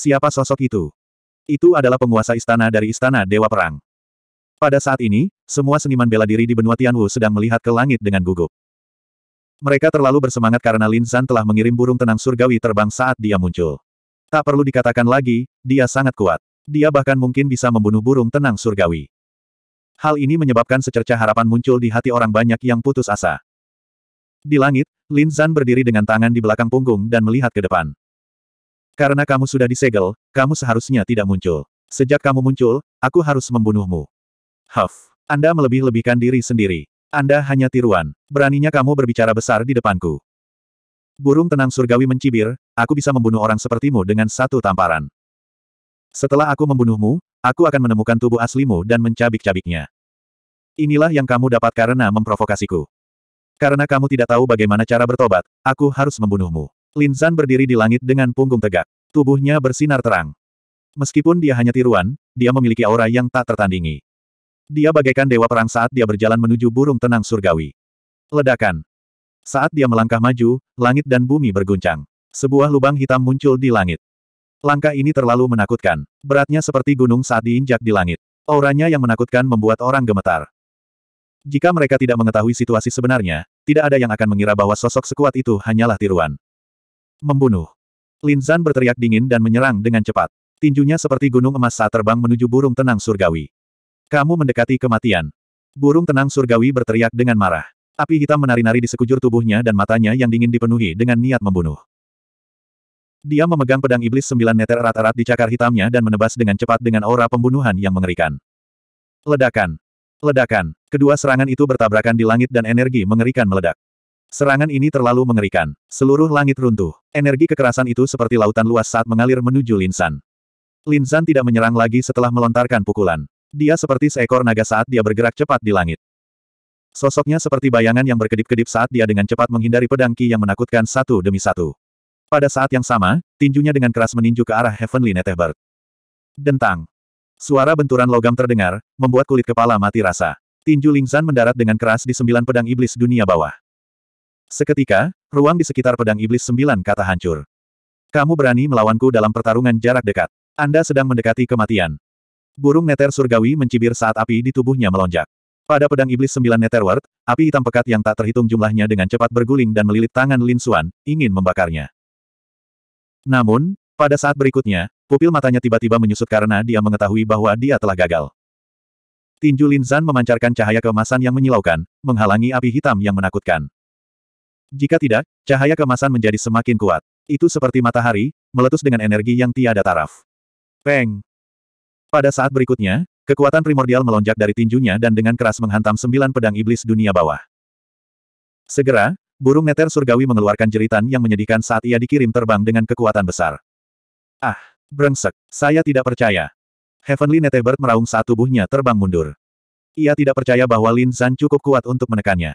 Siapa sosok itu? Itu adalah penguasa istana dari istana Dewa Perang. Pada saat ini, semua seniman bela diri di benua Tianwu sedang melihat ke langit dengan gugup. Mereka terlalu bersemangat karena Lin Zan telah mengirim burung tenang surgawi terbang saat dia muncul. Tak perlu dikatakan lagi, dia sangat kuat. Dia bahkan mungkin bisa membunuh burung tenang surgawi. Hal ini menyebabkan secerca harapan muncul di hati orang banyak yang putus asa. Di langit, Lin Zan berdiri dengan tangan di belakang punggung dan melihat ke depan. Karena kamu sudah disegel, kamu seharusnya tidak muncul. Sejak kamu muncul, aku harus membunuhmu. Huff, Anda melebih-lebihkan diri sendiri. Anda hanya tiruan. Beraninya kamu berbicara besar di depanku. Burung tenang surgawi mencibir, aku bisa membunuh orang sepertimu dengan satu tamparan. Setelah aku membunuhmu, aku akan menemukan tubuh aslimu dan mencabik-cabiknya. Inilah yang kamu dapat karena memprovokasiku. Karena kamu tidak tahu bagaimana cara bertobat, aku harus membunuhmu. Lin Zan berdiri di langit dengan punggung tegak. Tubuhnya bersinar terang. Meskipun dia hanya tiruan, dia memiliki aura yang tak tertandingi. Dia bagaikan dewa perang saat dia berjalan menuju burung tenang surgawi. Ledakan. Saat dia melangkah maju, langit dan bumi berguncang. Sebuah lubang hitam muncul di langit. Langkah ini terlalu menakutkan. Beratnya seperti gunung saat diinjak di langit. Auranya yang menakutkan membuat orang gemetar. Jika mereka tidak mengetahui situasi sebenarnya, tidak ada yang akan mengira bahwa sosok sekuat itu hanyalah tiruan. Membunuh. Lin Zan berteriak dingin dan menyerang dengan cepat. Tinjunya seperti gunung emas saat terbang menuju burung tenang surgawi. Kamu mendekati kematian. Burung tenang surgawi berteriak dengan marah. Api hitam menari-nari di sekujur tubuhnya dan matanya yang dingin dipenuhi dengan niat membunuh. Dia memegang pedang iblis sembilan meter erat-erat di cakar hitamnya dan menebas dengan cepat dengan aura pembunuhan yang mengerikan. Ledakan. Ledakan. Kedua serangan itu bertabrakan di langit dan energi mengerikan meledak. Serangan ini terlalu mengerikan. Seluruh langit runtuh. Energi kekerasan itu seperti lautan luas saat mengalir menuju Linsan. Linsan tidak menyerang lagi setelah melontarkan pukulan. Dia seperti seekor naga saat dia bergerak cepat di langit. Sosoknya seperti bayangan yang berkedip-kedip saat dia dengan cepat menghindari pedang Ki yang menakutkan satu demi satu. Pada saat yang sama, tinjunya dengan keras meninju ke arah Heavenly Netherbird. Dentang. Suara benturan logam terdengar, membuat kulit kepala mati rasa. Tinju Lingzan mendarat dengan keras di sembilan pedang iblis dunia bawah. Seketika, ruang di sekitar pedang iblis sembilan kata hancur. Kamu berani melawanku dalam pertarungan jarak dekat. Anda sedang mendekati kematian. Burung neter surgawi mencibir saat api di tubuhnya melonjak. Pada pedang iblis sembilan neterward, api hitam pekat yang tak terhitung jumlahnya dengan cepat berguling dan melilit tangan Lin Xuan, ingin membakarnya. Namun, pada saat berikutnya, pupil matanya tiba-tiba menyusut karena dia mengetahui bahwa dia telah gagal. Tinju Lin Zan memancarkan cahaya kemasan yang menyilaukan, menghalangi api hitam yang menakutkan. Jika tidak, cahaya kemasan menjadi semakin kuat. Itu seperti matahari, meletus dengan energi yang tiada taraf. Peng! Pada saat berikutnya, kekuatan primordial melonjak dari tinjunya dan dengan keras menghantam sembilan pedang iblis dunia bawah. Segera, burung neter surgawi mengeluarkan jeritan yang menyedihkan saat ia dikirim terbang dengan kekuatan besar. Ah, brengsek, saya tidak percaya. Heavenly Netebert meraung saat tubuhnya terbang mundur. Ia tidak percaya bahwa Lin Zan cukup kuat untuk menekannya.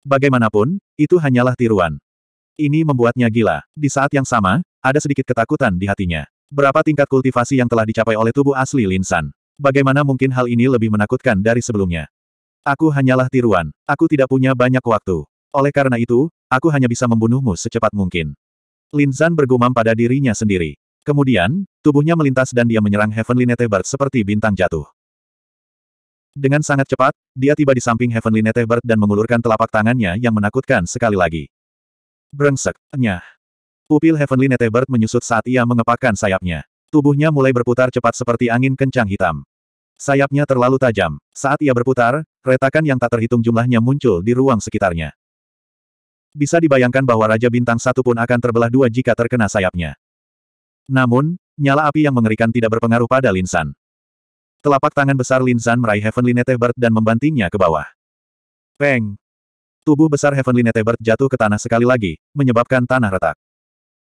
Bagaimanapun, itu hanyalah tiruan. Ini membuatnya gila. Di saat yang sama, ada sedikit ketakutan di hatinya. Berapa tingkat kultivasi yang telah dicapai oleh tubuh asli Linsan? Bagaimana mungkin hal ini lebih menakutkan dari sebelumnya? Aku hanyalah tiruan. Aku tidak punya banyak waktu. Oleh karena itu, aku hanya bisa membunuhmu secepat mungkin. Linsan bergumam pada dirinya sendiri. Kemudian, tubuhnya melintas dan dia menyerang Heavenly Netebert seperti bintang jatuh. Dengan sangat cepat, dia tiba di samping Heavenly Netebert dan mengulurkan telapak tangannya yang menakutkan sekali lagi. Brengsek, nyah. Upil Heavenly Netebert menyusut saat ia mengepakkan sayapnya. Tubuhnya mulai berputar cepat seperti angin kencang hitam. Sayapnya terlalu tajam. Saat ia berputar, retakan yang tak terhitung jumlahnya muncul di ruang sekitarnya. Bisa dibayangkan bahwa Raja Bintang satu pun akan terbelah dua jika terkena sayapnya. Namun, nyala api yang mengerikan tidak berpengaruh pada Linsan. Telapak tangan besar Lin Zan meraih Heavenly Netebird dan membantingnya ke bawah. Peng! Tubuh besar Heavenly Netebird jatuh ke tanah sekali lagi, menyebabkan tanah retak.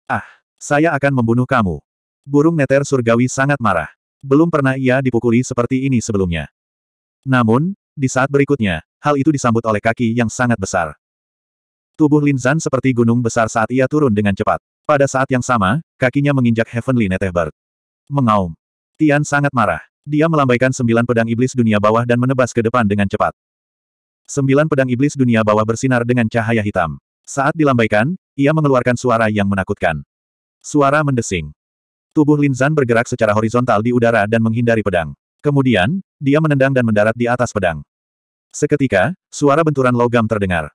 Ah! Saya akan membunuh kamu. Burung neter surgawi sangat marah. Belum pernah ia dipukuli seperti ini sebelumnya. Namun, di saat berikutnya, hal itu disambut oleh kaki yang sangat besar. Tubuh Lin Zan seperti gunung besar saat ia turun dengan cepat. Pada saat yang sama, kakinya menginjak Heavenly Netebird. Mengaum. Tian sangat marah. Dia melambaikan sembilan pedang iblis dunia bawah dan menebas ke depan dengan cepat. Sembilan pedang iblis dunia bawah bersinar dengan cahaya hitam. Saat dilambaikan, ia mengeluarkan suara yang menakutkan. Suara mendesing. Tubuh Lin Linzan bergerak secara horizontal di udara dan menghindari pedang. Kemudian, dia menendang dan mendarat di atas pedang. Seketika, suara benturan logam terdengar.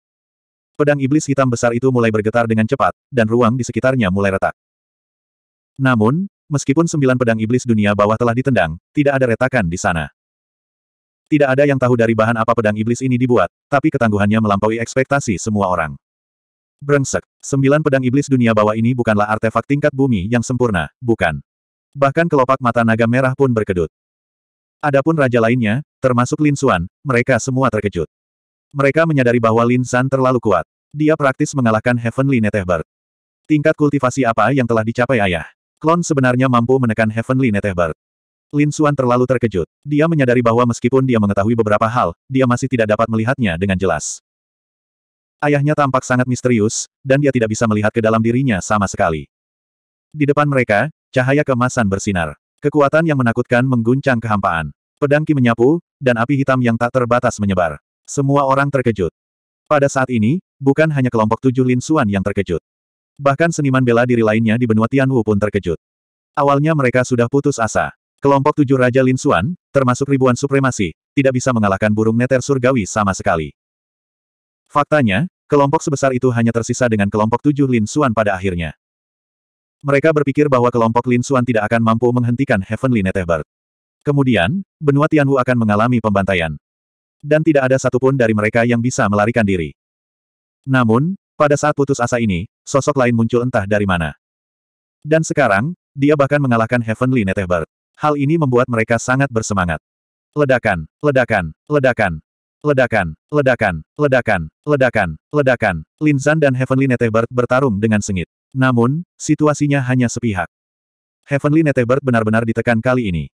Pedang iblis hitam besar itu mulai bergetar dengan cepat, dan ruang di sekitarnya mulai retak. Namun, Meskipun sembilan pedang iblis dunia bawah telah ditendang, tidak ada retakan di sana. Tidak ada yang tahu dari bahan apa pedang iblis ini dibuat, tapi ketangguhannya melampaui ekspektasi semua orang. Brengsek, sembilan pedang iblis dunia bawah ini bukanlah artefak tingkat bumi yang sempurna, bukan. Bahkan kelopak mata naga merah pun berkedut. Adapun raja lainnya, termasuk Lin Xuan, mereka semua terkejut. Mereka menyadari bahwa Lin San terlalu kuat. Dia praktis mengalahkan Heavenly Netehbert. Tingkat kultivasi apa yang telah dicapai ayah? Klon sebenarnya mampu menekan Heavenly Netherbird. Lin Suan terlalu terkejut. Dia menyadari bahwa meskipun dia mengetahui beberapa hal, dia masih tidak dapat melihatnya dengan jelas. Ayahnya tampak sangat misterius, dan dia tidak bisa melihat ke dalam dirinya sama sekali. Di depan mereka, cahaya kemasan bersinar. Kekuatan yang menakutkan mengguncang kehampaan. Pedang Ki menyapu, dan api hitam yang tak terbatas menyebar. Semua orang terkejut. Pada saat ini, bukan hanya kelompok tujuh Lin Suan yang terkejut. Bahkan seniman bela diri lainnya di benua Tianwu pun terkejut. Awalnya mereka sudah putus asa. Kelompok tujuh Raja Lin Xuan, termasuk ribuan supremasi, tidak bisa mengalahkan burung neter surgawi sama sekali. Faktanya, kelompok sebesar itu hanya tersisa dengan kelompok tujuh Lin Xuan pada akhirnya. Mereka berpikir bahwa kelompok Lin Xuan tidak akan mampu menghentikan Heavenly Netherbird. Kemudian, benua Tianwu akan mengalami pembantaian. Dan tidak ada satupun dari mereka yang bisa melarikan diri. Namun, pada saat putus asa ini, sosok lain muncul entah dari mana. Dan sekarang, dia bahkan mengalahkan Heavenly Netherbird. Hal ini membuat mereka sangat bersemangat. Ledakan, ledakan, ledakan, ledakan, ledakan, ledakan, ledakan, ledakan. Lin Zan dan Heavenly Netherbird bertarung dengan sengit. Namun, situasinya hanya sepihak. Heavenly Netherbird benar-benar ditekan kali ini.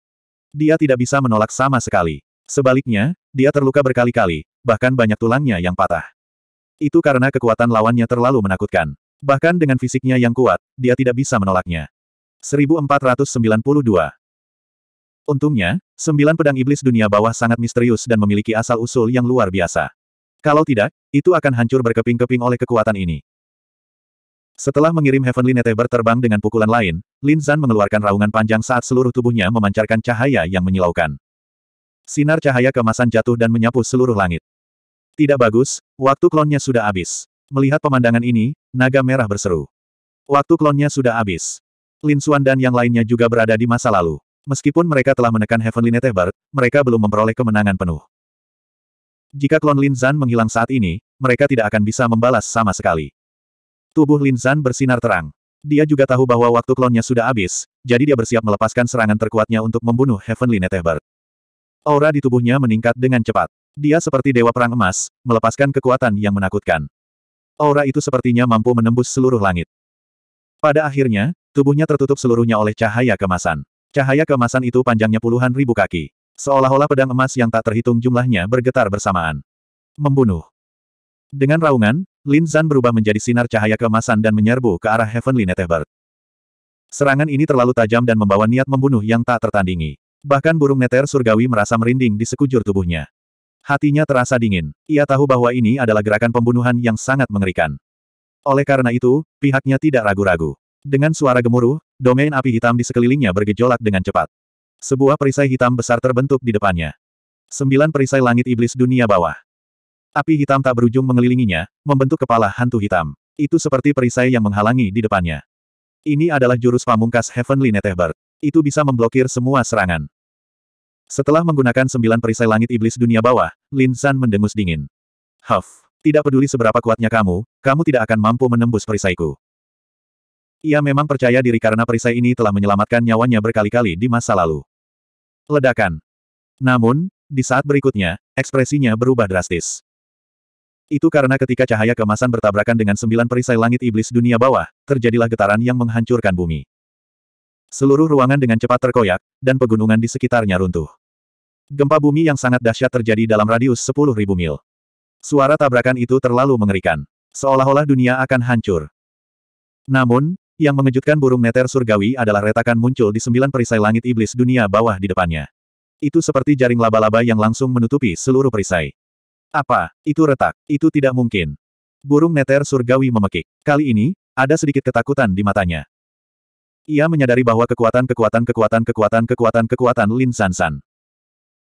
Dia tidak bisa menolak sama sekali. Sebaliknya, dia terluka berkali-kali, bahkan banyak tulangnya yang patah. Itu karena kekuatan lawannya terlalu menakutkan. Bahkan dengan fisiknya yang kuat, dia tidak bisa menolaknya. 1492 Untungnya, sembilan pedang iblis dunia bawah sangat misterius dan memiliki asal-usul yang luar biasa. Kalau tidak, itu akan hancur berkeping-keping oleh kekuatan ini. Setelah mengirim Heavenly Neteber terbang dengan pukulan lain, Lin Zan mengeluarkan raungan panjang saat seluruh tubuhnya memancarkan cahaya yang menyilaukan. Sinar cahaya kemasan jatuh dan menyapu seluruh langit. Tidak bagus, waktu klonnya sudah habis. Melihat pemandangan ini, naga merah berseru. Waktu klonnya sudah habis. Lin Xuan dan yang lainnya juga berada di masa lalu. Meskipun mereka telah menekan Heavenly Netebar, mereka belum memperoleh kemenangan penuh. Jika klon Lin Zan menghilang saat ini, mereka tidak akan bisa membalas sama sekali. Tubuh Lin Zan bersinar terang. Dia juga tahu bahwa waktu klonnya sudah habis, jadi dia bersiap melepaskan serangan terkuatnya untuk membunuh Heavenly Netebar. Aura di tubuhnya meningkat dengan cepat. Dia seperti dewa perang emas, melepaskan kekuatan yang menakutkan. Aura itu sepertinya mampu menembus seluruh langit. Pada akhirnya, tubuhnya tertutup seluruhnya oleh cahaya kemasan. Cahaya kemasan itu panjangnya puluhan ribu kaki. Seolah-olah pedang emas yang tak terhitung jumlahnya bergetar bersamaan. Membunuh. Dengan raungan, Lin Zan berubah menjadi sinar cahaya kemasan dan menyerbu ke arah Heavenly Netherbird. Serangan ini terlalu tajam dan membawa niat membunuh yang tak tertandingi. Bahkan burung neter surgawi merasa merinding di sekujur tubuhnya. Hatinya terasa dingin. Ia tahu bahwa ini adalah gerakan pembunuhan yang sangat mengerikan. Oleh karena itu, pihaknya tidak ragu-ragu. Dengan suara gemuruh, domain api hitam di sekelilingnya bergejolak dengan cepat. Sebuah perisai hitam besar terbentuk di depannya. Sembilan perisai langit iblis dunia bawah. Api hitam tak berujung mengelilinginya, membentuk kepala hantu hitam. Itu seperti perisai yang menghalangi di depannya. Ini adalah jurus pamungkas Heavenly Netehbert. Itu bisa memblokir semua serangan. Setelah menggunakan sembilan perisai langit iblis dunia bawah, Lin San mendengus dingin. Huff, tidak peduli seberapa kuatnya kamu, kamu tidak akan mampu menembus perisaiku. Ia memang percaya diri karena perisai ini telah menyelamatkan nyawanya berkali-kali di masa lalu. Ledakan. Namun, di saat berikutnya, ekspresinya berubah drastis. Itu karena ketika cahaya kemasan bertabrakan dengan sembilan perisai langit iblis dunia bawah, terjadilah getaran yang menghancurkan bumi. Seluruh ruangan dengan cepat terkoyak, dan pegunungan di sekitarnya runtuh. Gempa bumi yang sangat dahsyat terjadi dalam radius 10.000 mil. Suara tabrakan itu terlalu mengerikan. Seolah-olah dunia akan hancur. Namun, yang mengejutkan burung neter surgawi adalah retakan muncul di sembilan perisai langit iblis dunia bawah di depannya. Itu seperti jaring laba-laba yang langsung menutupi seluruh perisai. Apa? Itu retak. Itu tidak mungkin. Burung neter surgawi memekik. Kali ini, ada sedikit ketakutan di matanya. Ia menyadari bahwa kekuatan-kekuatan kekuatan-kekuatan kekuatan-kekuatan Lin San San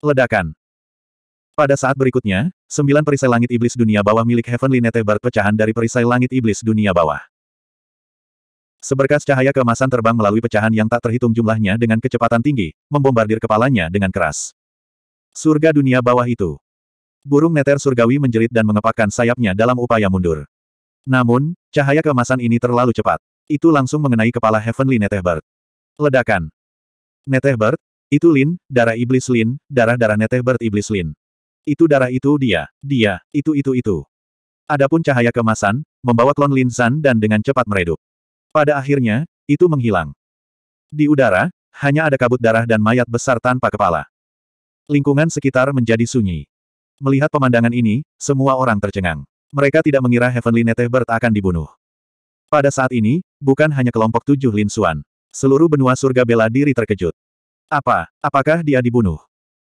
Ledakan. Pada saat berikutnya, sembilan perisai langit iblis dunia bawah milik Heavenly Netebar pecahan dari perisai langit iblis dunia bawah. Seberkas cahaya kemasan terbang melalui pecahan yang tak terhitung jumlahnya dengan kecepatan tinggi, membombardir kepalanya dengan keras. Surga dunia bawah itu. Burung neter surgawi menjerit dan mengepakkan sayapnya dalam upaya mundur. Namun, cahaya kemasan ini terlalu cepat. Itu langsung mengenai kepala Heavenly Netehbert. Ledakan. Netehbert, itu Lin, darah iblis Lin, darah-darah neteh iblis Lin. Itu darah itu dia, dia, itu itu itu. Adapun cahaya kemasan, membawa klon Lin San dan dengan cepat meredup. Pada akhirnya, itu menghilang. Di udara, hanya ada kabut darah dan mayat besar tanpa kepala. Lingkungan sekitar menjadi sunyi. Melihat pemandangan ini, semua orang tercengang. Mereka tidak mengira Heavenly Netebert akan dibunuh. Pada saat ini, bukan hanya kelompok tujuh Lin Suan. Seluruh benua surga bela diri terkejut. Apa? Apakah dia dibunuh?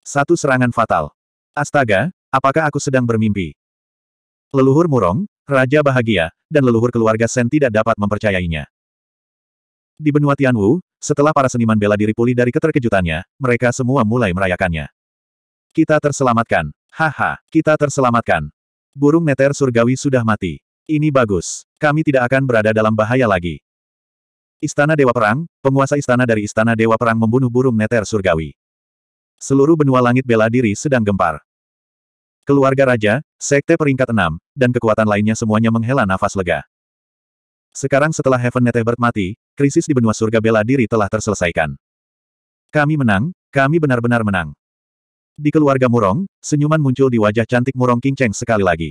Satu serangan fatal. Astaga, apakah aku sedang bermimpi? Leluhur murong, raja bahagia, dan leluhur keluarga Sen tidak dapat mempercayainya. Di benua Tianwu, setelah para seniman bela diri pulih dari keterkejutannya, mereka semua mulai merayakannya. Kita terselamatkan. Haha, kita terselamatkan. Burung neter surgawi sudah mati. Ini bagus. Kami tidak akan berada dalam bahaya lagi. Istana Dewa Perang, penguasa istana dari Istana Dewa Perang membunuh burung neter surgawi. Seluruh benua langit bela diri sedang gempar. Keluarga raja, sekte peringkat 6, dan kekuatan lainnya semuanya menghela nafas lega. Sekarang setelah Heaven Netebert mati, krisis di benua surga bela diri telah terselesaikan. Kami menang, kami benar-benar menang. Di keluarga Murong, senyuman muncul di wajah cantik Murong King Cheng sekali lagi.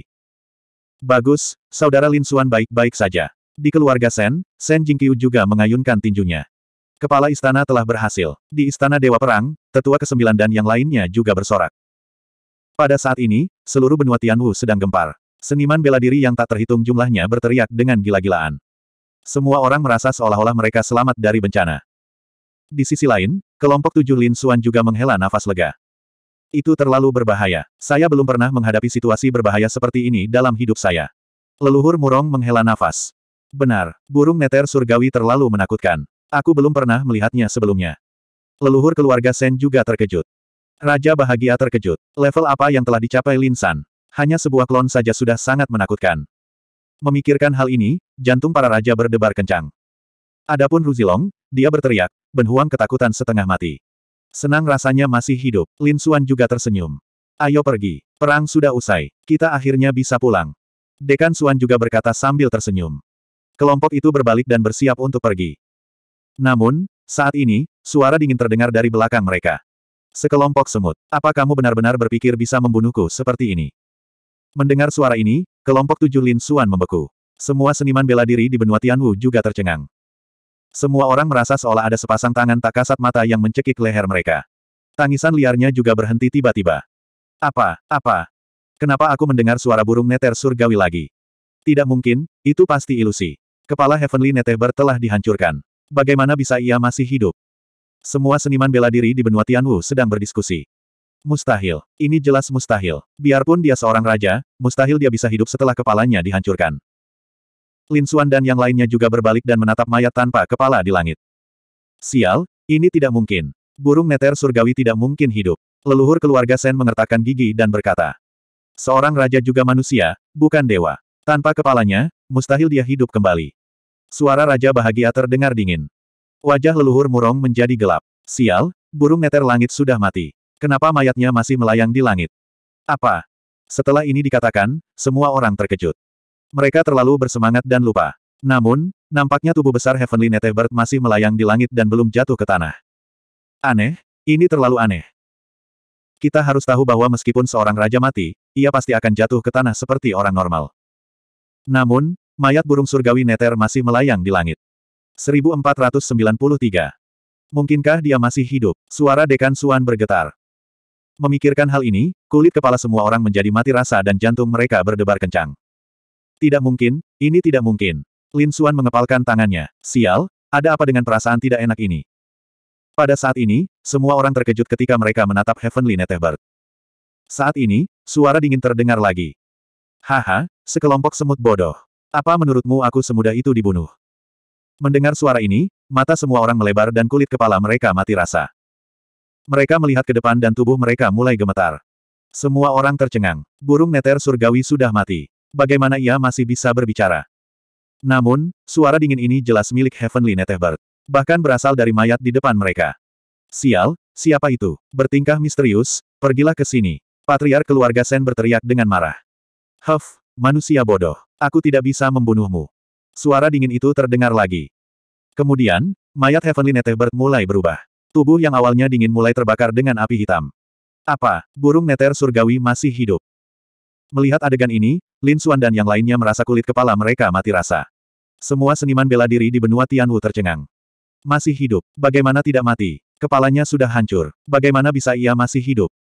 Bagus, saudara Lin Xuan baik-baik saja. Di keluarga Sen, Sen Jingqiu juga mengayunkan tinjunya. Kepala istana telah berhasil. Di istana Dewa Perang, tetua kesembilan dan yang lainnya juga bersorak. Pada saat ini, seluruh benua Tianwu sedang gempar. Seniman bela diri yang tak terhitung jumlahnya berteriak dengan gila-gilaan. Semua orang merasa seolah-olah mereka selamat dari bencana. Di sisi lain, kelompok tujuh Lin Suan juga menghela nafas lega. Itu terlalu berbahaya. Saya belum pernah menghadapi situasi berbahaya seperti ini dalam hidup saya. Leluhur Murong menghela nafas. Benar, burung neter surgawi terlalu menakutkan. Aku belum pernah melihatnya sebelumnya. Leluhur keluarga Sen juga terkejut. Raja bahagia terkejut. Level apa yang telah dicapai Lin San? Hanya sebuah klon saja sudah sangat menakutkan. Memikirkan hal ini, jantung para raja berdebar kencang. Adapun Ruzilong, dia berteriak, benhuang ketakutan setengah mati. Senang rasanya masih hidup, Lin Suan juga tersenyum. Ayo pergi, perang sudah usai, kita akhirnya bisa pulang. Dekan Suan juga berkata sambil tersenyum. Kelompok itu berbalik dan bersiap untuk pergi. Namun, saat ini, suara dingin terdengar dari belakang mereka. Sekelompok semut, apa kamu benar-benar berpikir bisa membunuhku seperti ini? Mendengar suara ini, kelompok tujuh Lin Suan membeku. Semua seniman bela diri di benua Tianwu juga tercengang. Semua orang merasa seolah ada sepasang tangan tak kasat mata yang mencekik leher mereka. Tangisan liarnya juga berhenti tiba-tiba. Apa, apa? Kenapa aku mendengar suara burung neter surgawi lagi? Tidak mungkin, itu pasti ilusi. Kepala Heavenly Neteber telah dihancurkan. Bagaimana bisa ia masih hidup? Semua seniman bela diri di benua Tianwu sedang berdiskusi. Mustahil. Ini jelas mustahil. Biarpun dia seorang raja, mustahil dia bisa hidup setelah kepalanya dihancurkan. Lin Xuan dan yang lainnya juga berbalik dan menatap mayat tanpa kepala di langit. Sial, ini tidak mungkin. Burung neter surgawi tidak mungkin hidup. Leluhur keluarga Sen mengertakkan gigi dan berkata. Seorang raja juga manusia, bukan dewa. Tanpa kepalanya, mustahil dia hidup kembali. Suara Raja Bahagia terdengar dingin. Wajah leluhur Murong menjadi gelap. Sial, burung neter langit sudah mati. Kenapa mayatnya masih melayang di langit? Apa? Setelah ini dikatakan, semua orang terkejut. Mereka terlalu bersemangat dan lupa. Namun, nampaknya tubuh besar Heavenly Netherbird masih melayang di langit dan belum jatuh ke tanah. Aneh, ini terlalu aneh. Kita harus tahu bahwa meskipun seorang raja mati, ia pasti akan jatuh ke tanah seperti orang normal. Namun, Mayat burung surgawi neter masih melayang di langit. 1493. Mungkinkah dia masih hidup? Suara dekan Suan bergetar. Memikirkan hal ini, kulit kepala semua orang menjadi mati rasa dan jantung mereka berdebar kencang. Tidak mungkin, ini tidak mungkin. Lin Suan mengepalkan tangannya. Sial, ada apa dengan perasaan tidak enak ini? Pada saat ini, semua orang terkejut ketika mereka menatap Heavenly Netherbird. Saat ini, suara dingin terdengar lagi. Haha, sekelompok semut bodoh. Apa menurutmu aku semudah itu dibunuh? Mendengar suara ini, mata semua orang melebar dan kulit kepala mereka mati rasa. Mereka melihat ke depan dan tubuh mereka mulai gemetar. Semua orang tercengang. Burung neter surgawi sudah mati. Bagaimana ia masih bisa berbicara? Namun, suara dingin ini jelas milik Heavenly Netherbird. Bahkan berasal dari mayat di depan mereka. Sial, siapa itu? Bertingkah misterius, pergilah ke sini. Patriar keluarga Sen berteriak dengan marah. Huff, manusia bodoh. Aku tidak bisa membunuhmu. Suara dingin itu terdengar lagi. Kemudian, mayat Heavenly Netherbird mulai berubah. Tubuh yang awalnya dingin mulai terbakar dengan api hitam. Apa, burung Nether surgawi masih hidup? Melihat adegan ini, Lin Xuan dan yang lainnya merasa kulit kepala mereka mati rasa. Semua seniman bela diri di benua Tianwu tercengang. Masih hidup, bagaimana tidak mati? Kepalanya sudah hancur, bagaimana bisa ia masih hidup?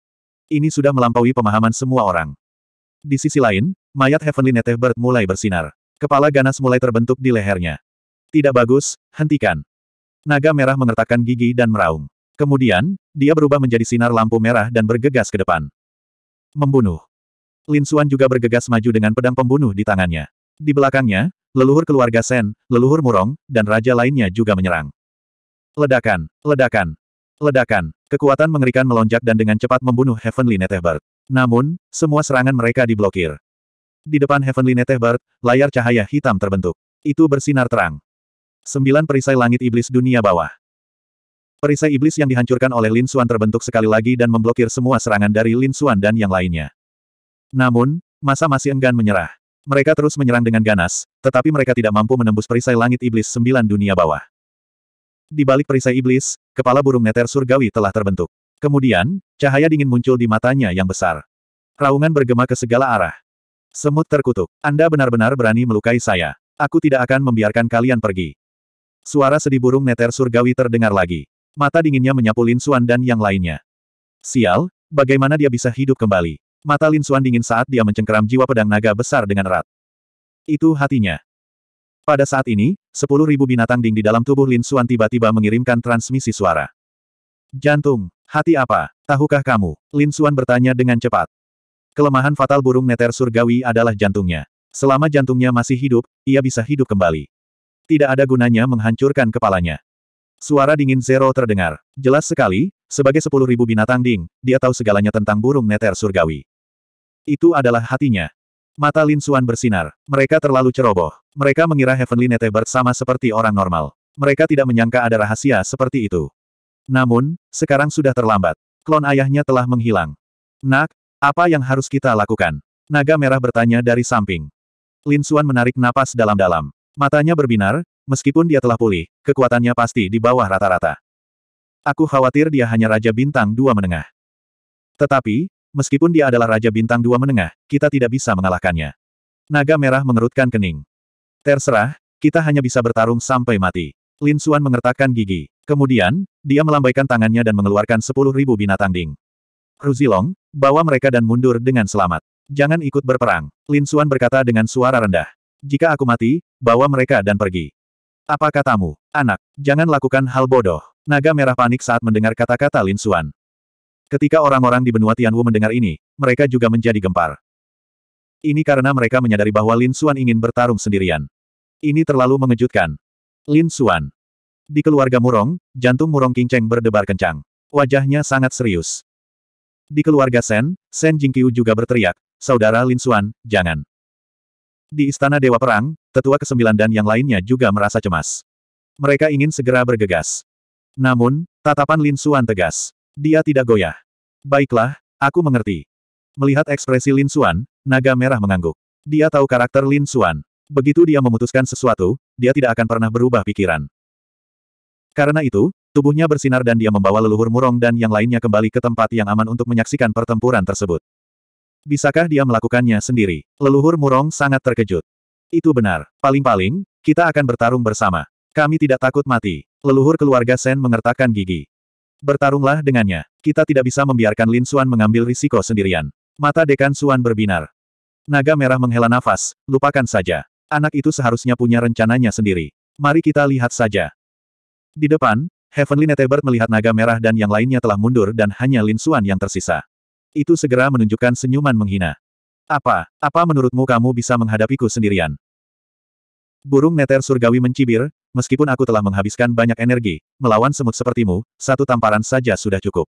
Ini sudah melampaui pemahaman semua orang. Di sisi lain, mayat Heavenly Bird mulai bersinar. Kepala ganas mulai terbentuk di lehernya. Tidak bagus, hentikan. Naga merah mengertakkan gigi dan meraung. Kemudian, dia berubah menjadi sinar lampu merah dan bergegas ke depan. Membunuh. Lin Xuan juga bergegas maju dengan pedang pembunuh di tangannya. Di belakangnya, leluhur keluarga Sen, leluhur Murong, dan raja lainnya juga menyerang. Ledakan, ledakan, ledakan. Kekuatan mengerikan melonjak dan dengan cepat membunuh Heavenly Netherbird. Namun, semua serangan mereka diblokir. Di depan Heavenly Neteh Bard, layar cahaya hitam terbentuk. Itu bersinar terang. Sembilan perisai langit iblis dunia bawah. Perisai iblis yang dihancurkan oleh Lin Xuan terbentuk sekali lagi dan memblokir semua serangan dari Lin Xuan dan yang lainnya. Namun, masa masih enggan menyerah. Mereka terus menyerang dengan ganas, tetapi mereka tidak mampu menembus perisai langit iblis sembilan dunia bawah. Di balik perisai iblis, kepala burung neter surgawi telah terbentuk. Kemudian, cahaya dingin muncul di matanya yang besar. Raungan bergema ke segala arah. Semut terkutuk. Anda benar-benar berani melukai saya. Aku tidak akan membiarkan kalian pergi. Suara sedih burung neter surgawi terdengar lagi. Mata dinginnya menyapu Lin Xuan dan yang lainnya. Sial, bagaimana dia bisa hidup kembali? Mata Lin Xuan dingin saat dia mencengkeram jiwa pedang naga besar dengan erat. Itu hatinya. Pada saat ini, sepuluh ribu binatang ding di dalam tubuh Lin Xuan tiba-tiba mengirimkan transmisi suara. Jantung, hati apa, tahukah kamu? Lin Xuan bertanya dengan cepat. Kelemahan fatal burung neter surgawi adalah jantungnya. Selama jantungnya masih hidup, ia bisa hidup kembali. Tidak ada gunanya menghancurkan kepalanya. Suara dingin Zero terdengar. Jelas sekali, sebagai sepuluh ribu binatang ding, dia tahu segalanya tentang burung neter surgawi. Itu adalah hatinya. Mata Lin Suan bersinar. Mereka terlalu ceroboh. Mereka mengira Heavenly Netebird sama seperti orang normal. Mereka tidak menyangka ada rahasia seperti itu. Namun, sekarang sudah terlambat. Klon ayahnya telah menghilang. Nak, apa yang harus kita lakukan? Naga merah bertanya dari samping. Lin Xuan menarik napas dalam-dalam. Matanya berbinar, meskipun dia telah pulih, kekuatannya pasti di bawah rata-rata. Aku khawatir dia hanya Raja Bintang dua menengah. Tetapi, meskipun dia adalah Raja Bintang dua menengah, kita tidak bisa mengalahkannya. Naga merah mengerutkan kening. Terserah, kita hanya bisa bertarung sampai mati. Lin Xuan mengertakkan gigi. Kemudian, dia melambaikan tangannya dan mengeluarkan sepuluh ribu binatang ding. Ruzilong, bawa mereka dan mundur dengan selamat. Jangan ikut berperang, Lin Suan berkata dengan suara rendah. Jika aku mati, bawa mereka dan pergi. Apa katamu, anak? Jangan lakukan hal bodoh. Naga merah panik saat mendengar kata-kata Lin Suan. Ketika orang-orang di benua Tianwu mendengar ini, mereka juga menjadi gempar. Ini karena mereka menyadari bahwa Lin Suan ingin bertarung sendirian. Ini terlalu mengejutkan. Lin Suan. Di keluarga Murong, jantung Murong Kinceng berdebar kencang. Wajahnya sangat serius. Di keluarga Sen, Sen Jingqiu juga berteriak, Saudara Lin Xuan, jangan. Di Istana Dewa Perang, Tetua Kesembilan dan yang lainnya juga merasa cemas. Mereka ingin segera bergegas. Namun, tatapan Lin Xuan tegas. Dia tidak goyah. Baiklah, aku mengerti. Melihat ekspresi Lin Xuan, naga merah mengangguk. Dia tahu karakter Lin Xuan. Begitu dia memutuskan sesuatu, dia tidak akan pernah berubah pikiran. Karena itu, Tubuhnya bersinar dan dia membawa leluhur murong dan yang lainnya kembali ke tempat yang aman untuk menyaksikan pertempuran tersebut. Bisakah dia melakukannya sendiri? Leluhur murong sangat terkejut. Itu benar. Paling-paling, kita akan bertarung bersama. Kami tidak takut mati. Leluhur keluarga Sen mengertakkan gigi. Bertarunglah dengannya. Kita tidak bisa membiarkan Lin Suan mengambil risiko sendirian. Mata dekan Suan berbinar. Naga merah menghela nafas, lupakan saja. Anak itu seharusnya punya rencananya sendiri. Mari kita lihat saja. Di depan, Heavenly Netebert melihat naga merah dan yang lainnya telah mundur dan hanya Lin Xuan yang tersisa. Itu segera menunjukkan senyuman menghina. Apa, apa menurutmu kamu bisa menghadapiku sendirian? Burung neter surgawi mencibir, meskipun aku telah menghabiskan banyak energi, melawan semut sepertimu, satu tamparan saja sudah cukup.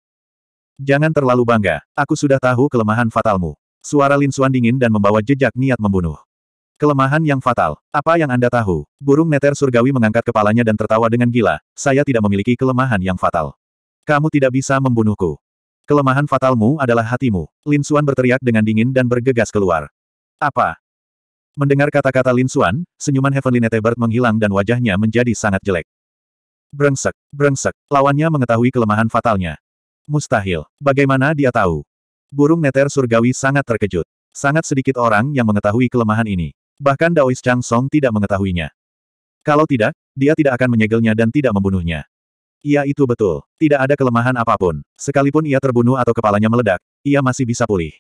Jangan terlalu bangga, aku sudah tahu kelemahan fatalmu. Suara Lin Xuan dingin dan membawa jejak niat membunuh. Kelemahan yang fatal. Apa yang Anda tahu? Burung neter surgawi mengangkat kepalanya dan tertawa dengan gila. Saya tidak memiliki kelemahan yang fatal. Kamu tidak bisa membunuhku. Kelemahan fatalmu adalah hatimu. Lin Suan berteriak dengan dingin dan bergegas keluar. Apa? Mendengar kata-kata Lin Suan, senyuman Heavenly Netebert menghilang dan wajahnya menjadi sangat jelek. Brengsek, brengsek, lawannya mengetahui kelemahan fatalnya. Mustahil, bagaimana dia tahu? Burung neter surgawi sangat terkejut. Sangat sedikit orang yang mengetahui kelemahan ini. Bahkan Daois Chang Song tidak mengetahuinya. Kalau tidak, dia tidak akan menyegelnya dan tidak membunuhnya. Ia itu betul. Tidak ada kelemahan apapun. Sekalipun ia terbunuh atau kepalanya meledak, ia masih bisa pulih.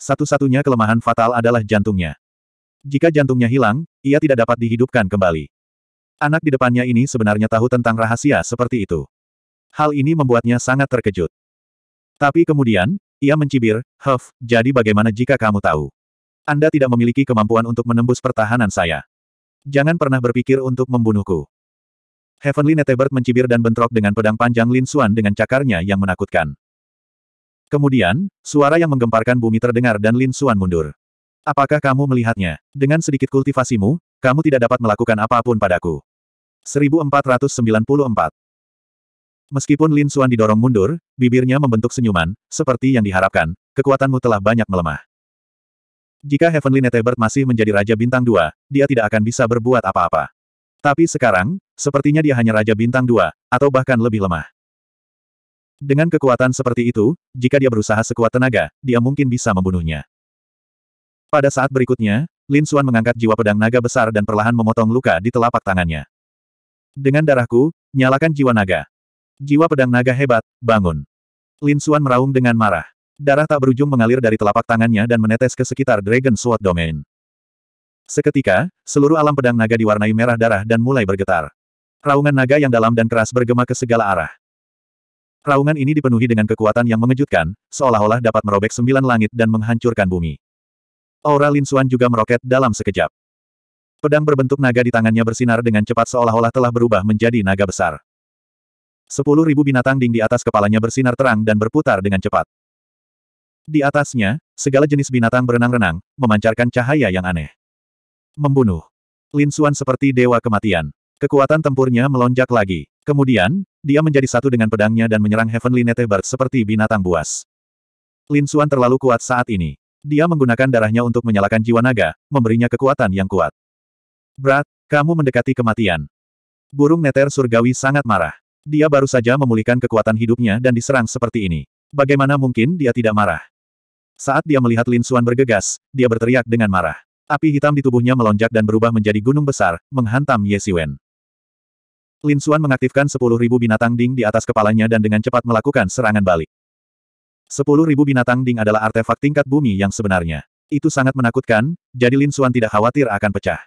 Satu-satunya kelemahan fatal adalah jantungnya. Jika jantungnya hilang, ia tidak dapat dihidupkan kembali. Anak di depannya ini sebenarnya tahu tentang rahasia seperti itu. Hal ini membuatnya sangat terkejut. Tapi kemudian, ia mencibir, Huff, jadi bagaimana jika kamu tahu? Anda tidak memiliki kemampuan untuk menembus pertahanan saya. Jangan pernah berpikir untuk membunuhku. Heavenly Tebert mencibir dan bentrok dengan pedang panjang Lin Xuan dengan cakarnya yang menakutkan. Kemudian, suara yang menggemparkan bumi terdengar dan Lin Xuan mundur. Apakah kamu melihatnya? Dengan sedikit kultivasimu, kamu tidak dapat melakukan apapun padaku. 1494 Meskipun Lin Xuan didorong mundur, bibirnya membentuk senyuman, seperti yang diharapkan, kekuatanmu telah banyak melemah. Jika Heavenly Netebert masih menjadi Raja Bintang 2, dia tidak akan bisa berbuat apa-apa. Tapi sekarang, sepertinya dia hanya Raja Bintang 2, atau bahkan lebih lemah. Dengan kekuatan seperti itu, jika dia berusaha sekuat tenaga, dia mungkin bisa membunuhnya. Pada saat berikutnya, Lin Xuan mengangkat jiwa pedang naga besar dan perlahan memotong luka di telapak tangannya. Dengan darahku, nyalakan jiwa naga. Jiwa pedang naga hebat, bangun. Lin Xuan meraung dengan marah. Darah tak berujung mengalir dari telapak tangannya dan menetes ke sekitar Dragon Sword Domain. Seketika, seluruh alam pedang naga diwarnai merah darah dan mulai bergetar. Raungan naga yang dalam dan keras bergema ke segala arah. Raungan ini dipenuhi dengan kekuatan yang mengejutkan, seolah-olah dapat merobek sembilan langit dan menghancurkan bumi. Aura Lin Xuan juga meroket dalam sekejap. Pedang berbentuk naga di tangannya bersinar dengan cepat seolah-olah telah berubah menjadi naga besar. Sepuluh ribu binatang ding di atas kepalanya bersinar terang dan berputar dengan cepat. Di atasnya, segala jenis binatang berenang-renang, memancarkan cahaya yang aneh. Membunuh. Lin Suan seperti dewa kematian. Kekuatan tempurnya melonjak lagi. Kemudian, dia menjadi satu dengan pedangnya dan menyerang Heavenly Netherbird seperti binatang buas. Lin Suan terlalu kuat saat ini. Dia menggunakan darahnya untuk menyalakan jiwa naga, memberinya kekuatan yang kuat. Brat, kamu mendekati kematian. Burung neter surgawi sangat marah. Dia baru saja memulihkan kekuatan hidupnya dan diserang seperti ini. Bagaimana mungkin dia tidak marah? Saat dia melihat Lin Suan bergegas, dia berteriak dengan marah. Api hitam di tubuhnya melonjak dan berubah menjadi gunung besar, menghantam Ye Siwen. Lin Suan mengaktifkan 10.000 binatang ding di atas kepalanya dan dengan cepat melakukan serangan balik. 10.000 binatang ding adalah artefak tingkat bumi yang sebenarnya. Itu sangat menakutkan, jadi Lin Suan tidak khawatir akan pecah.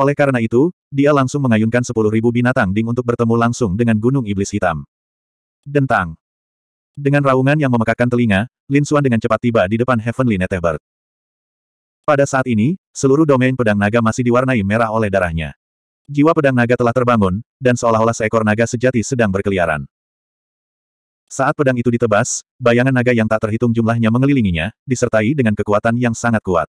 Oleh karena itu, dia langsung mengayunkan 10.000 binatang ding untuk bertemu langsung dengan Gunung Iblis Hitam. Dentang. Dengan raungan yang memekakkan telinga, Lin Xuan dengan cepat tiba di depan Heavenly Netherbird. Pada saat ini, seluruh domain pedang naga masih diwarnai merah oleh darahnya. Jiwa pedang naga telah terbangun, dan seolah-olah seekor naga sejati sedang berkeliaran. Saat pedang itu ditebas, bayangan naga yang tak terhitung jumlahnya mengelilinginya, disertai dengan kekuatan yang sangat kuat.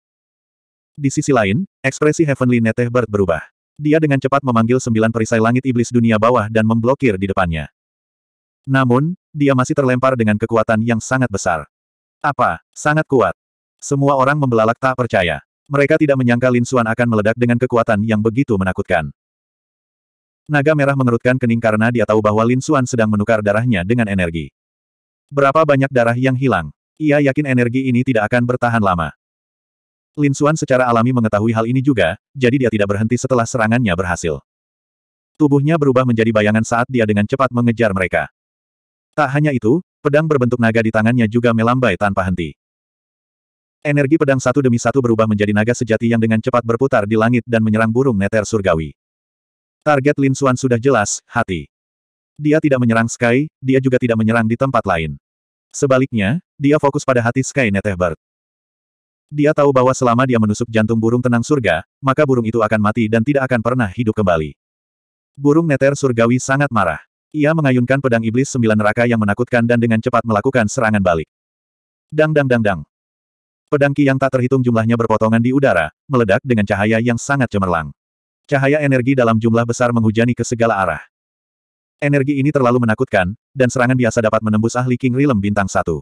Di sisi lain, ekspresi Heavenly Netherbird berubah. Dia dengan cepat memanggil sembilan perisai langit iblis dunia bawah dan memblokir di depannya. Namun, dia masih terlempar dengan kekuatan yang sangat besar. Apa? Sangat kuat. Semua orang membelalak tak percaya. Mereka tidak menyangka Lin Xuan akan meledak dengan kekuatan yang begitu menakutkan. Naga merah mengerutkan kening karena dia tahu bahwa Lin Xuan sedang menukar darahnya dengan energi. Berapa banyak darah yang hilang? Ia yakin energi ini tidak akan bertahan lama. Lin Xuan secara alami mengetahui hal ini juga, jadi dia tidak berhenti setelah serangannya berhasil. Tubuhnya berubah menjadi bayangan saat dia dengan cepat mengejar mereka. Tak hanya itu, pedang berbentuk naga di tangannya juga melambai tanpa henti. Energi pedang satu demi satu berubah menjadi naga sejati yang dengan cepat berputar di langit dan menyerang burung neter surgawi. Target Lin Suan sudah jelas, hati. Dia tidak menyerang Sky, dia juga tidak menyerang di tempat lain. Sebaliknya, dia fokus pada hati Sky Netehbert. Dia tahu bahwa selama dia menusuk jantung burung tenang surga, maka burung itu akan mati dan tidak akan pernah hidup kembali. Burung neter surgawi sangat marah. Ia mengayunkan pedang iblis sembilan neraka yang menakutkan dan dengan cepat melakukan serangan balik. Dang dang dang dang. Pedang Ki yang tak terhitung jumlahnya berpotongan di udara, meledak dengan cahaya yang sangat cemerlang. Cahaya energi dalam jumlah besar menghujani ke segala arah. Energi ini terlalu menakutkan, dan serangan biasa dapat menembus ahli King Rilem bintang satu.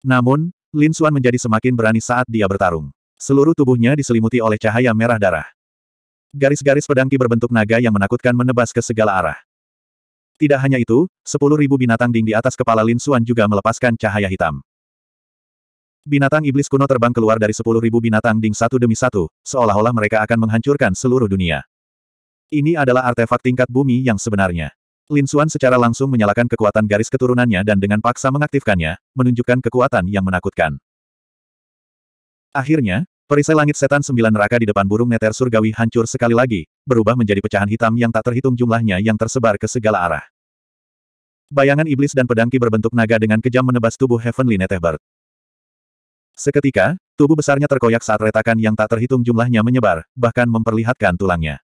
Namun, Lin Xuan menjadi semakin berani saat dia bertarung. Seluruh tubuhnya diselimuti oleh cahaya merah darah. Garis-garis pedang Ki berbentuk naga yang menakutkan menebas ke segala arah. Tidak hanya itu, sepuluh ribu binatang ding di atas kepala Lin Xuan juga melepaskan cahaya hitam. Binatang iblis kuno terbang keluar dari sepuluh ribu binatang ding satu demi satu, seolah-olah mereka akan menghancurkan seluruh dunia. Ini adalah artefak tingkat bumi yang sebenarnya. Lin Xuan secara langsung menyalakan kekuatan garis keturunannya dan dengan paksa mengaktifkannya, menunjukkan kekuatan yang menakutkan. Akhirnya, perisai langit setan sembilan neraka di depan burung neter surgawi hancur sekali lagi, berubah menjadi pecahan hitam yang tak terhitung jumlahnya yang tersebar ke segala arah bayangan iblis dan pedangki berbentuk naga dengan kejam menebas tubuh Heavenly Netherbird. Seketika, tubuh besarnya terkoyak saat retakan yang tak terhitung jumlahnya menyebar, bahkan memperlihatkan tulangnya.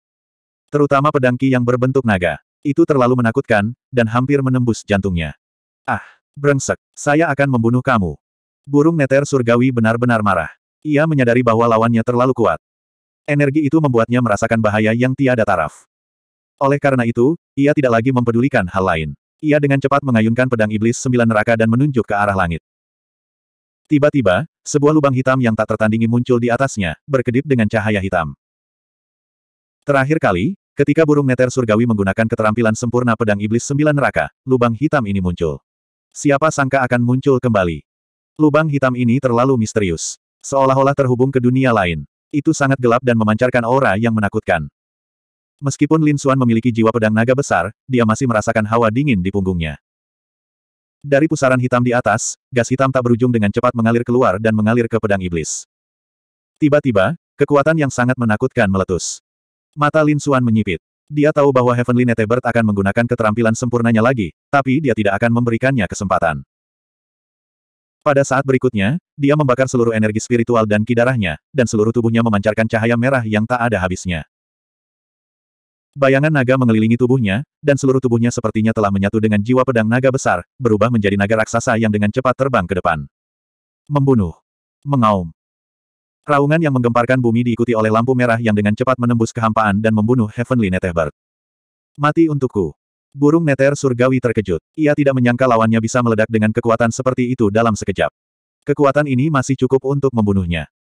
Terutama pedangki yang berbentuk naga. Itu terlalu menakutkan, dan hampir menembus jantungnya. Ah, brengsek, saya akan membunuh kamu. Burung neter surgawi benar-benar marah. Ia menyadari bahwa lawannya terlalu kuat. Energi itu membuatnya merasakan bahaya yang tiada taraf. Oleh karena itu, ia tidak lagi mempedulikan hal lain. Ia dengan cepat mengayunkan pedang iblis sembilan neraka dan menunjuk ke arah langit. Tiba-tiba, sebuah lubang hitam yang tak tertandingi muncul di atasnya, berkedip dengan cahaya hitam. Terakhir kali, ketika burung neter surgawi menggunakan keterampilan sempurna pedang iblis sembilan neraka, lubang hitam ini muncul. Siapa sangka akan muncul kembali. Lubang hitam ini terlalu misterius. Seolah-olah terhubung ke dunia lain. Itu sangat gelap dan memancarkan aura yang menakutkan. Meskipun Lin Xuan memiliki jiwa pedang naga besar, dia masih merasakan hawa dingin di punggungnya. Dari pusaran hitam di atas, gas hitam tak berujung dengan cepat mengalir keluar dan mengalir ke pedang iblis. Tiba-tiba, kekuatan yang sangat menakutkan meletus. Mata Lin Xuan menyipit. Dia tahu bahwa Heavenly Netebert akan menggunakan keterampilan sempurnanya lagi, tapi dia tidak akan memberikannya kesempatan. Pada saat berikutnya, dia membakar seluruh energi spiritual dan kidarahnya, dan seluruh tubuhnya memancarkan cahaya merah yang tak ada habisnya. Bayangan naga mengelilingi tubuhnya, dan seluruh tubuhnya sepertinya telah menyatu dengan jiwa pedang naga besar, berubah menjadi naga raksasa yang dengan cepat terbang ke depan. Membunuh. Mengaum. Raungan yang menggemparkan bumi diikuti oleh lampu merah yang dengan cepat menembus kehampaan dan membunuh Heavenly Netherbird. Mati untukku. Burung neter surgawi terkejut. Ia tidak menyangka lawannya bisa meledak dengan kekuatan seperti itu dalam sekejap. Kekuatan ini masih cukup untuk membunuhnya.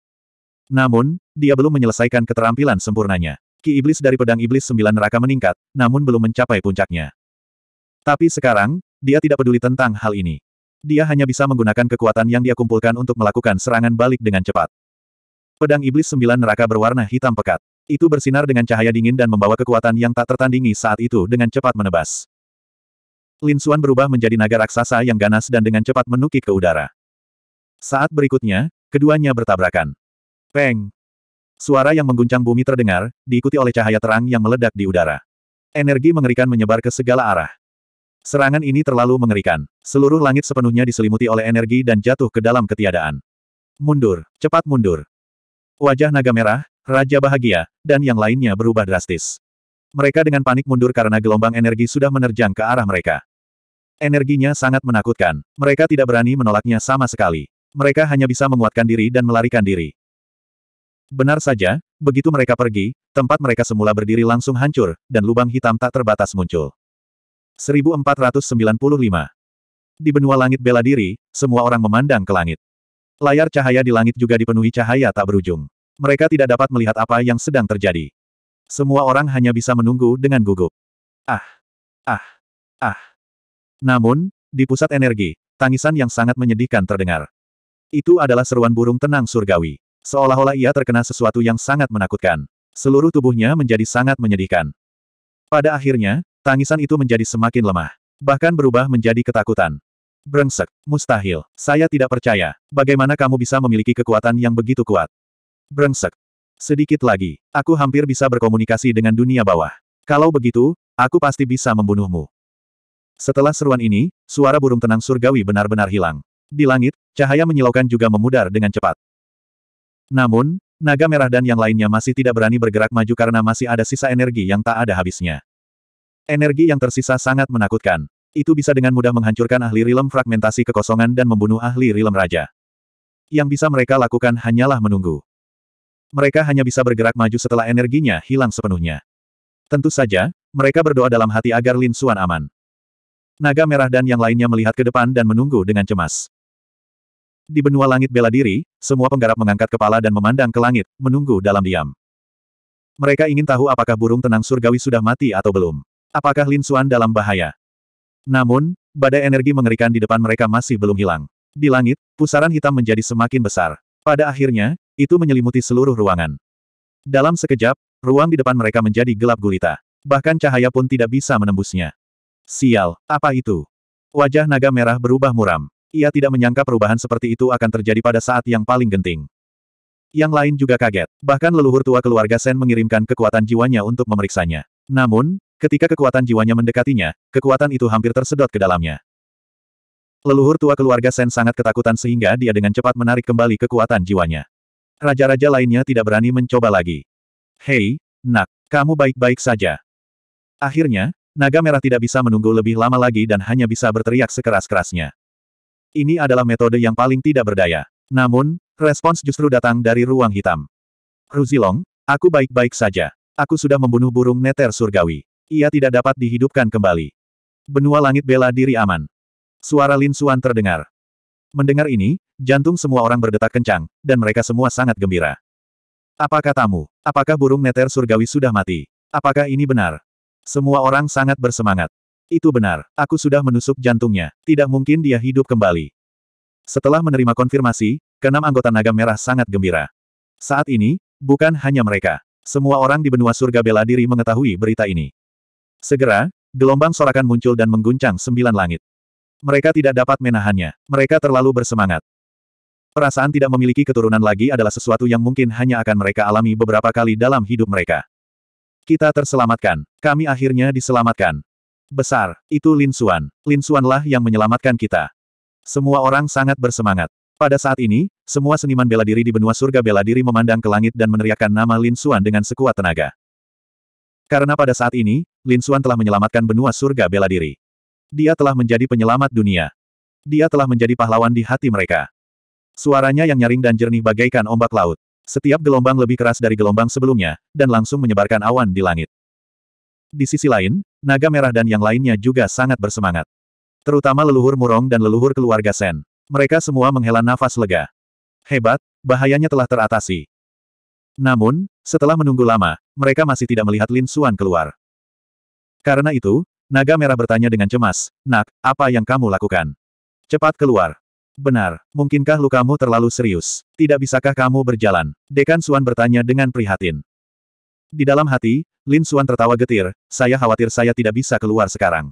Namun, dia belum menyelesaikan keterampilan sempurnanya. Ki iblis dari pedang iblis sembilan neraka meningkat, namun belum mencapai puncaknya. Tapi sekarang, dia tidak peduli tentang hal ini. Dia hanya bisa menggunakan kekuatan yang dia kumpulkan untuk melakukan serangan balik dengan cepat. Pedang iblis sembilan neraka berwarna hitam pekat. Itu bersinar dengan cahaya dingin dan membawa kekuatan yang tak tertandingi saat itu dengan cepat menebas. Lin Suan berubah menjadi naga raksasa yang ganas dan dengan cepat menukik ke udara. Saat berikutnya, keduanya bertabrakan. Peng! Suara yang mengguncang bumi terdengar, diikuti oleh cahaya terang yang meledak di udara. Energi mengerikan menyebar ke segala arah. Serangan ini terlalu mengerikan. Seluruh langit sepenuhnya diselimuti oleh energi dan jatuh ke dalam ketiadaan. Mundur, cepat mundur. Wajah naga merah, raja bahagia, dan yang lainnya berubah drastis. Mereka dengan panik mundur karena gelombang energi sudah menerjang ke arah mereka. Energinya sangat menakutkan. Mereka tidak berani menolaknya sama sekali. Mereka hanya bisa menguatkan diri dan melarikan diri. Benar saja, begitu mereka pergi, tempat mereka semula berdiri langsung hancur, dan lubang hitam tak terbatas muncul. 1495 Di benua langit bela diri, semua orang memandang ke langit. Layar cahaya di langit juga dipenuhi cahaya tak berujung. Mereka tidak dapat melihat apa yang sedang terjadi. Semua orang hanya bisa menunggu dengan gugup. Ah! Ah! Ah! Namun, di pusat energi, tangisan yang sangat menyedihkan terdengar. Itu adalah seruan burung tenang surgawi. Seolah-olah ia terkena sesuatu yang sangat menakutkan. Seluruh tubuhnya menjadi sangat menyedihkan. Pada akhirnya, tangisan itu menjadi semakin lemah. Bahkan berubah menjadi ketakutan. Brengsek, mustahil. Saya tidak percaya. Bagaimana kamu bisa memiliki kekuatan yang begitu kuat? Brengsek. Sedikit lagi, aku hampir bisa berkomunikasi dengan dunia bawah. Kalau begitu, aku pasti bisa membunuhmu. Setelah seruan ini, suara burung tenang surgawi benar-benar hilang. Di langit, cahaya menyilaukan juga memudar dengan cepat. Namun, naga merah dan yang lainnya masih tidak berani bergerak maju karena masih ada sisa energi yang tak ada habisnya. Energi yang tersisa sangat menakutkan. Itu bisa dengan mudah menghancurkan ahli rilem fragmentasi kekosongan dan membunuh ahli rilem raja. Yang bisa mereka lakukan hanyalah menunggu. Mereka hanya bisa bergerak maju setelah energinya hilang sepenuhnya. Tentu saja, mereka berdoa dalam hati agar Lin Xuan aman. Naga merah dan yang lainnya melihat ke depan dan menunggu dengan cemas. Di benua langit bela diri, semua penggarap mengangkat kepala dan memandang ke langit, menunggu dalam diam. Mereka ingin tahu apakah burung tenang surgawi sudah mati atau belum. Apakah Lin Xuan dalam bahaya. Namun, badai energi mengerikan di depan mereka masih belum hilang. Di langit, pusaran hitam menjadi semakin besar. Pada akhirnya, itu menyelimuti seluruh ruangan. Dalam sekejap, ruang di depan mereka menjadi gelap gulita. Bahkan cahaya pun tidak bisa menembusnya. Sial, apa itu? Wajah naga merah berubah muram. Ia tidak menyangka perubahan seperti itu akan terjadi pada saat yang paling genting. Yang lain juga kaget. Bahkan leluhur tua keluarga Sen mengirimkan kekuatan jiwanya untuk memeriksanya. Namun, ketika kekuatan jiwanya mendekatinya, kekuatan itu hampir tersedot ke dalamnya. Leluhur tua keluarga Sen sangat ketakutan sehingga dia dengan cepat menarik kembali kekuatan jiwanya. Raja-raja lainnya tidak berani mencoba lagi. Hei, nak, kamu baik-baik saja. Akhirnya, naga merah tidak bisa menunggu lebih lama lagi dan hanya bisa berteriak sekeras-kerasnya. Ini adalah metode yang paling tidak berdaya. Namun, respons justru datang dari ruang hitam. Ruzilong, aku baik-baik saja. Aku sudah membunuh burung neter surgawi. Ia tidak dapat dihidupkan kembali. Benua langit bela diri aman. Suara Lin Suan terdengar. Mendengar ini, jantung semua orang berdetak kencang, dan mereka semua sangat gembira. Apa katamu? Apakah burung neter surgawi sudah mati? Apakah ini benar? Semua orang sangat bersemangat. Itu benar, aku sudah menusuk jantungnya. Tidak mungkin dia hidup kembali. Setelah menerima konfirmasi, keenam anggota naga merah sangat gembira. Saat ini, bukan hanya mereka. Semua orang di benua surga bela diri mengetahui berita ini. Segera, gelombang sorakan muncul dan mengguncang sembilan langit. Mereka tidak dapat menahannya. Mereka terlalu bersemangat. Perasaan tidak memiliki keturunan lagi adalah sesuatu yang mungkin hanya akan mereka alami beberapa kali dalam hidup mereka. Kita terselamatkan. Kami akhirnya diselamatkan. Besar, itu Lin Suan, Lin Suanlah yang menyelamatkan kita. Semua orang sangat bersemangat. Pada saat ini, semua seniman bela diri di benua surga bela diri memandang ke langit dan meneriakkan nama Lin Suan dengan sekuat tenaga. Karena pada saat ini, Lin Suan telah menyelamatkan benua surga bela diri. Dia telah menjadi penyelamat dunia. Dia telah menjadi pahlawan di hati mereka. Suaranya yang nyaring dan jernih bagaikan ombak laut. Setiap gelombang lebih keras dari gelombang sebelumnya, dan langsung menyebarkan awan di langit. Di sisi lain, naga merah dan yang lainnya juga sangat bersemangat. Terutama leluhur Murong dan leluhur keluarga Sen. Mereka semua menghela nafas lega. Hebat, bahayanya telah teratasi. Namun, setelah menunggu lama, mereka masih tidak melihat Lin Suan keluar. Karena itu, naga merah bertanya dengan cemas, Nak, apa yang kamu lakukan? Cepat keluar. Benar, mungkinkah lukamu terlalu serius? Tidak bisakah kamu berjalan? Dekan Suan bertanya dengan prihatin. Di dalam hati, Lin Xuan tertawa getir, saya khawatir saya tidak bisa keluar sekarang.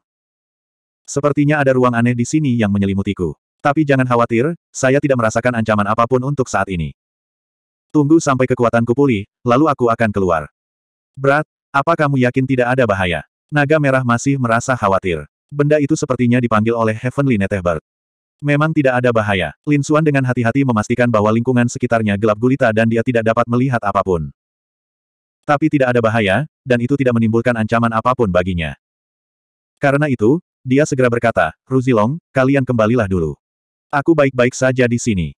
Sepertinya ada ruang aneh di sini yang menyelimutiku. Tapi jangan khawatir, saya tidak merasakan ancaman apapun untuk saat ini. Tunggu sampai kekuatanku pulih, lalu aku akan keluar. Berat, apa kamu yakin tidak ada bahaya? Naga merah masih merasa khawatir. Benda itu sepertinya dipanggil oleh Heavenly Netherbird. Memang tidak ada bahaya. Lin Xuan dengan hati-hati memastikan bahwa lingkungan sekitarnya gelap gulita dan dia tidak dapat melihat apapun. Tapi tidak ada bahaya, dan itu tidak menimbulkan ancaman apapun baginya. Karena itu, dia segera berkata, Ruzilong, kalian kembalilah dulu. Aku baik-baik saja di sini.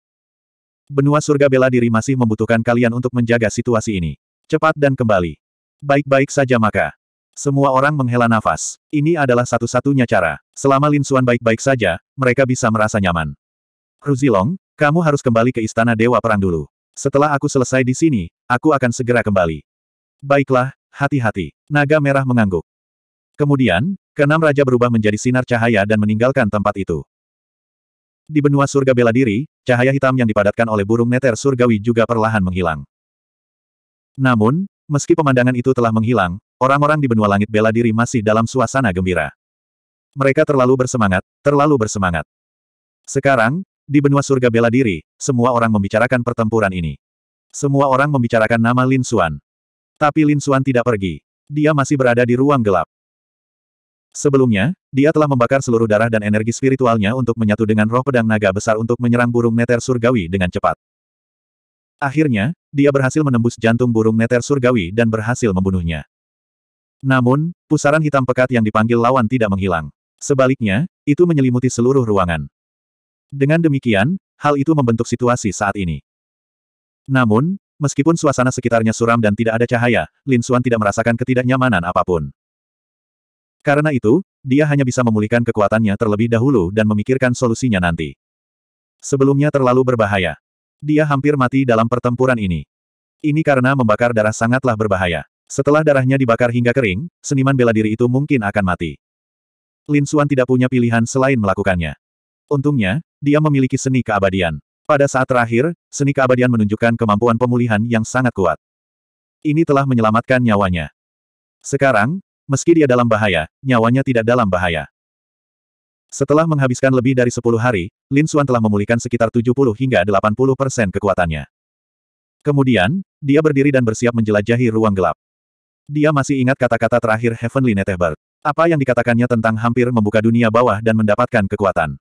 Benua surga bela diri masih membutuhkan kalian untuk menjaga situasi ini. Cepat dan kembali. Baik-baik saja maka. Semua orang menghela nafas. Ini adalah satu-satunya cara. Selama Lin Suan baik-baik saja, mereka bisa merasa nyaman. Ruzilong, kamu harus kembali ke Istana Dewa Perang dulu. Setelah aku selesai di sini, aku akan segera kembali. Baiklah, hati-hati. Naga merah mengangguk. Kemudian, keenam raja berubah menjadi sinar cahaya dan meninggalkan tempat itu. Di benua surga bela diri, cahaya hitam yang dipadatkan oleh burung neter surgawi juga perlahan menghilang. Namun, meski pemandangan itu telah menghilang, orang-orang di benua langit bela diri masih dalam suasana gembira. Mereka terlalu bersemangat, terlalu bersemangat. Sekarang, di benua surga bela diri, semua orang membicarakan pertempuran ini. Semua orang membicarakan nama Lin Xuan. Tapi Lin Xuan tidak pergi. Dia masih berada di ruang gelap. Sebelumnya, dia telah membakar seluruh darah dan energi spiritualnya untuk menyatu dengan roh pedang naga besar untuk menyerang burung neter surgawi dengan cepat. Akhirnya, dia berhasil menembus jantung burung neter surgawi dan berhasil membunuhnya. Namun, pusaran hitam pekat yang dipanggil lawan tidak menghilang. Sebaliknya, itu menyelimuti seluruh ruangan. Dengan demikian, hal itu membentuk situasi saat ini. Namun, Meskipun suasana sekitarnya suram dan tidak ada cahaya, Lin Xuan tidak merasakan ketidaknyamanan apapun. Karena itu, dia hanya bisa memulihkan kekuatannya terlebih dahulu dan memikirkan solusinya nanti. Sebelumnya terlalu berbahaya. Dia hampir mati dalam pertempuran ini. Ini karena membakar darah sangatlah berbahaya. Setelah darahnya dibakar hingga kering, seniman bela diri itu mungkin akan mati. Lin Xuan tidak punya pilihan selain melakukannya. Untungnya, dia memiliki seni keabadian. Pada saat terakhir, seni keabadian menunjukkan kemampuan pemulihan yang sangat kuat. Ini telah menyelamatkan nyawanya. Sekarang, meski dia dalam bahaya, nyawanya tidak dalam bahaya. Setelah menghabiskan lebih dari 10 hari, Lin Xuan telah memulihkan sekitar 70 hingga 80 persen kekuatannya. Kemudian, dia berdiri dan bersiap menjelajahi ruang gelap. Dia masih ingat kata-kata terakhir Heavenly Netherbird. Apa yang dikatakannya tentang hampir membuka dunia bawah dan mendapatkan kekuatan.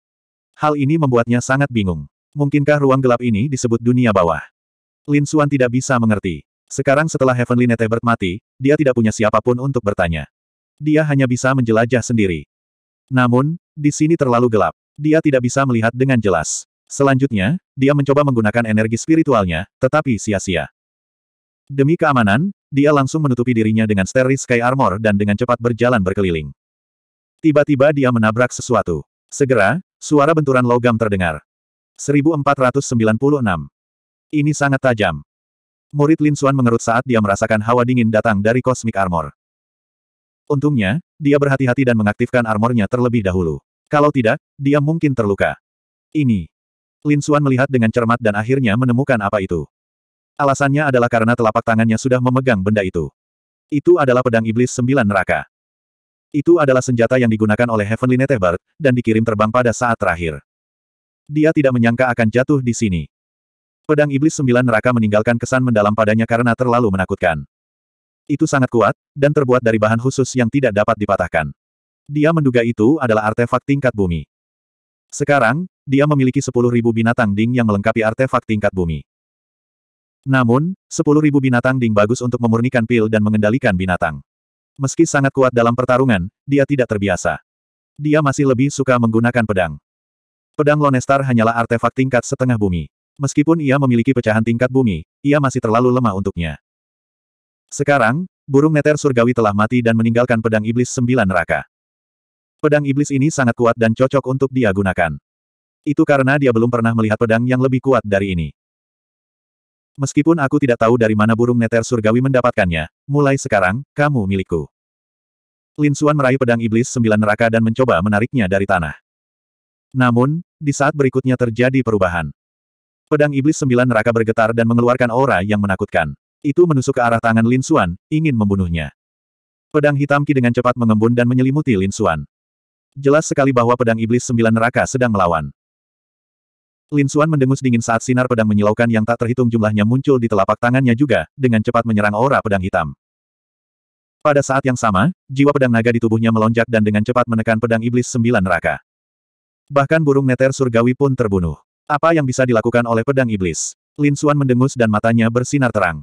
Hal ini membuatnya sangat bingung. Mungkinkah ruang gelap ini disebut dunia bawah? Lin Xuan tidak bisa mengerti. Sekarang setelah Heavenly Netebert mati, dia tidak punya siapapun untuk bertanya. Dia hanya bisa menjelajah sendiri. Namun, di sini terlalu gelap. Dia tidak bisa melihat dengan jelas. Selanjutnya, dia mencoba menggunakan energi spiritualnya, tetapi sia-sia. Demi keamanan, dia langsung menutupi dirinya dengan Starry Sky Armor dan dengan cepat berjalan berkeliling. Tiba-tiba dia menabrak sesuatu. Segera, suara benturan logam terdengar. 1496. Ini sangat tajam. Murid Lin Xuan mengerut saat dia merasakan hawa dingin datang dari kosmik Armor. Untungnya, dia berhati-hati dan mengaktifkan armornya terlebih dahulu. Kalau tidak, dia mungkin terluka. Ini. Lin Xuan melihat dengan cermat dan akhirnya menemukan apa itu. Alasannya adalah karena telapak tangannya sudah memegang benda itu. Itu adalah pedang iblis sembilan neraka. Itu adalah senjata yang digunakan oleh Heavenly Netebert, dan dikirim terbang pada saat terakhir. Dia tidak menyangka akan jatuh di sini. Pedang iblis sembilan neraka meninggalkan kesan mendalam padanya karena terlalu menakutkan. Itu sangat kuat, dan terbuat dari bahan khusus yang tidak dapat dipatahkan. Dia menduga itu adalah artefak tingkat bumi. Sekarang, dia memiliki sepuluh ribu binatang ding yang melengkapi artefak tingkat bumi. Namun, sepuluh ribu binatang ding bagus untuk memurnikan pil dan mengendalikan binatang. Meski sangat kuat dalam pertarungan, dia tidak terbiasa. Dia masih lebih suka menggunakan pedang. Pedang Lonestar hanyalah artefak tingkat setengah bumi. Meskipun ia memiliki pecahan tingkat bumi, ia masih terlalu lemah untuknya. Sekarang, burung neter surgawi telah mati dan meninggalkan pedang iblis sembilan neraka. Pedang iblis ini sangat kuat dan cocok untuk dia gunakan. Itu karena dia belum pernah melihat pedang yang lebih kuat dari ini. Meskipun aku tidak tahu dari mana burung neter surgawi mendapatkannya, mulai sekarang, kamu milikku. Lin Suan meraih pedang iblis sembilan neraka dan mencoba menariknya dari tanah. Namun, di saat berikutnya terjadi perubahan. Pedang iblis sembilan neraka bergetar dan mengeluarkan aura yang menakutkan. Itu menusuk ke arah tangan Lin Xuan, ingin membunuhnya. Pedang hitam Ki dengan cepat mengembun dan menyelimuti Lin Xuan. Jelas sekali bahwa pedang iblis sembilan neraka sedang melawan. Lin Xuan mendengus dingin saat sinar pedang menyilaukan yang tak terhitung jumlahnya muncul di telapak tangannya juga, dengan cepat menyerang aura pedang hitam. Pada saat yang sama, jiwa pedang naga di tubuhnya melonjak dan dengan cepat menekan pedang iblis sembilan neraka. Bahkan burung neter surgawi pun terbunuh. Apa yang bisa dilakukan oleh pedang iblis? Lin Xuan mendengus dan matanya bersinar terang.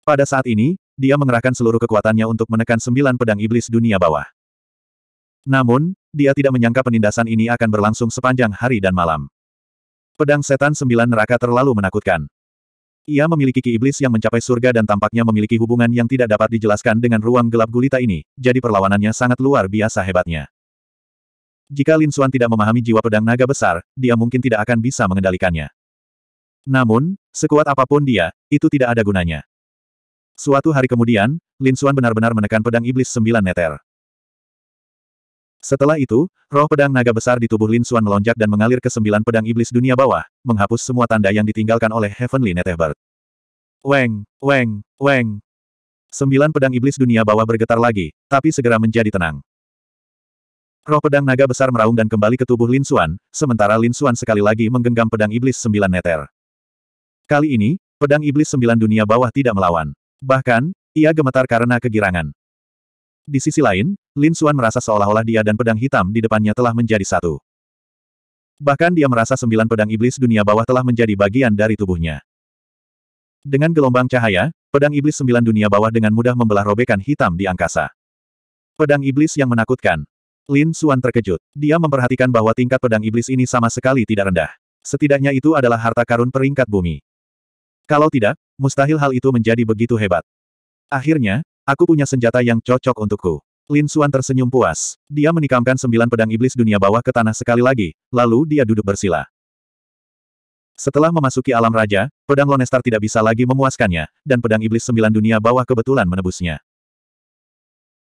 Pada saat ini, dia mengerahkan seluruh kekuatannya untuk menekan sembilan pedang iblis dunia bawah. Namun, dia tidak menyangka penindasan ini akan berlangsung sepanjang hari dan malam. Pedang setan sembilan neraka terlalu menakutkan. Ia memiliki ki iblis yang mencapai surga dan tampaknya memiliki hubungan yang tidak dapat dijelaskan dengan ruang gelap gulita ini, jadi perlawanannya sangat luar biasa hebatnya. Jika Lin Xuan tidak memahami jiwa pedang naga besar, dia mungkin tidak akan bisa mengendalikannya. Namun, sekuat apapun dia, itu tidak ada gunanya. Suatu hari kemudian, Lin Xuan benar-benar menekan pedang iblis sembilan neter. Setelah itu, roh pedang naga besar di tubuh Lin Xuan melonjak dan mengalir ke sembilan pedang iblis dunia bawah, menghapus semua tanda yang ditinggalkan oleh Heavenly Netherbird. Weng, weng, weng. Sembilan pedang iblis dunia bawah bergetar lagi, tapi segera menjadi tenang. Roh pedang naga besar meraung dan kembali ke tubuh Lin Xuan, sementara Lin Xuan sekali lagi menggenggam pedang iblis sembilan neter. Kali ini, pedang iblis sembilan dunia bawah tidak melawan. Bahkan, ia gemetar karena kegirangan. Di sisi lain, Lin Xuan merasa seolah-olah dia dan pedang hitam di depannya telah menjadi satu. Bahkan dia merasa sembilan pedang iblis dunia bawah telah menjadi bagian dari tubuhnya. Dengan gelombang cahaya, pedang iblis sembilan dunia bawah dengan mudah membelah robekan hitam di angkasa. Pedang iblis yang menakutkan, Lin Suan terkejut. Dia memperhatikan bahwa tingkat pedang iblis ini sama sekali tidak rendah. Setidaknya itu adalah harta karun peringkat bumi. Kalau tidak, mustahil hal itu menjadi begitu hebat. Akhirnya, aku punya senjata yang cocok untukku. Lin Suan tersenyum puas. Dia menikamkan sembilan pedang iblis dunia bawah ke tanah sekali lagi, lalu dia duduk bersila. Setelah memasuki alam raja, pedang Lonestar tidak bisa lagi memuaskannya, dan pedang iblis sembilan dunia bawah kebetulan menebusnya.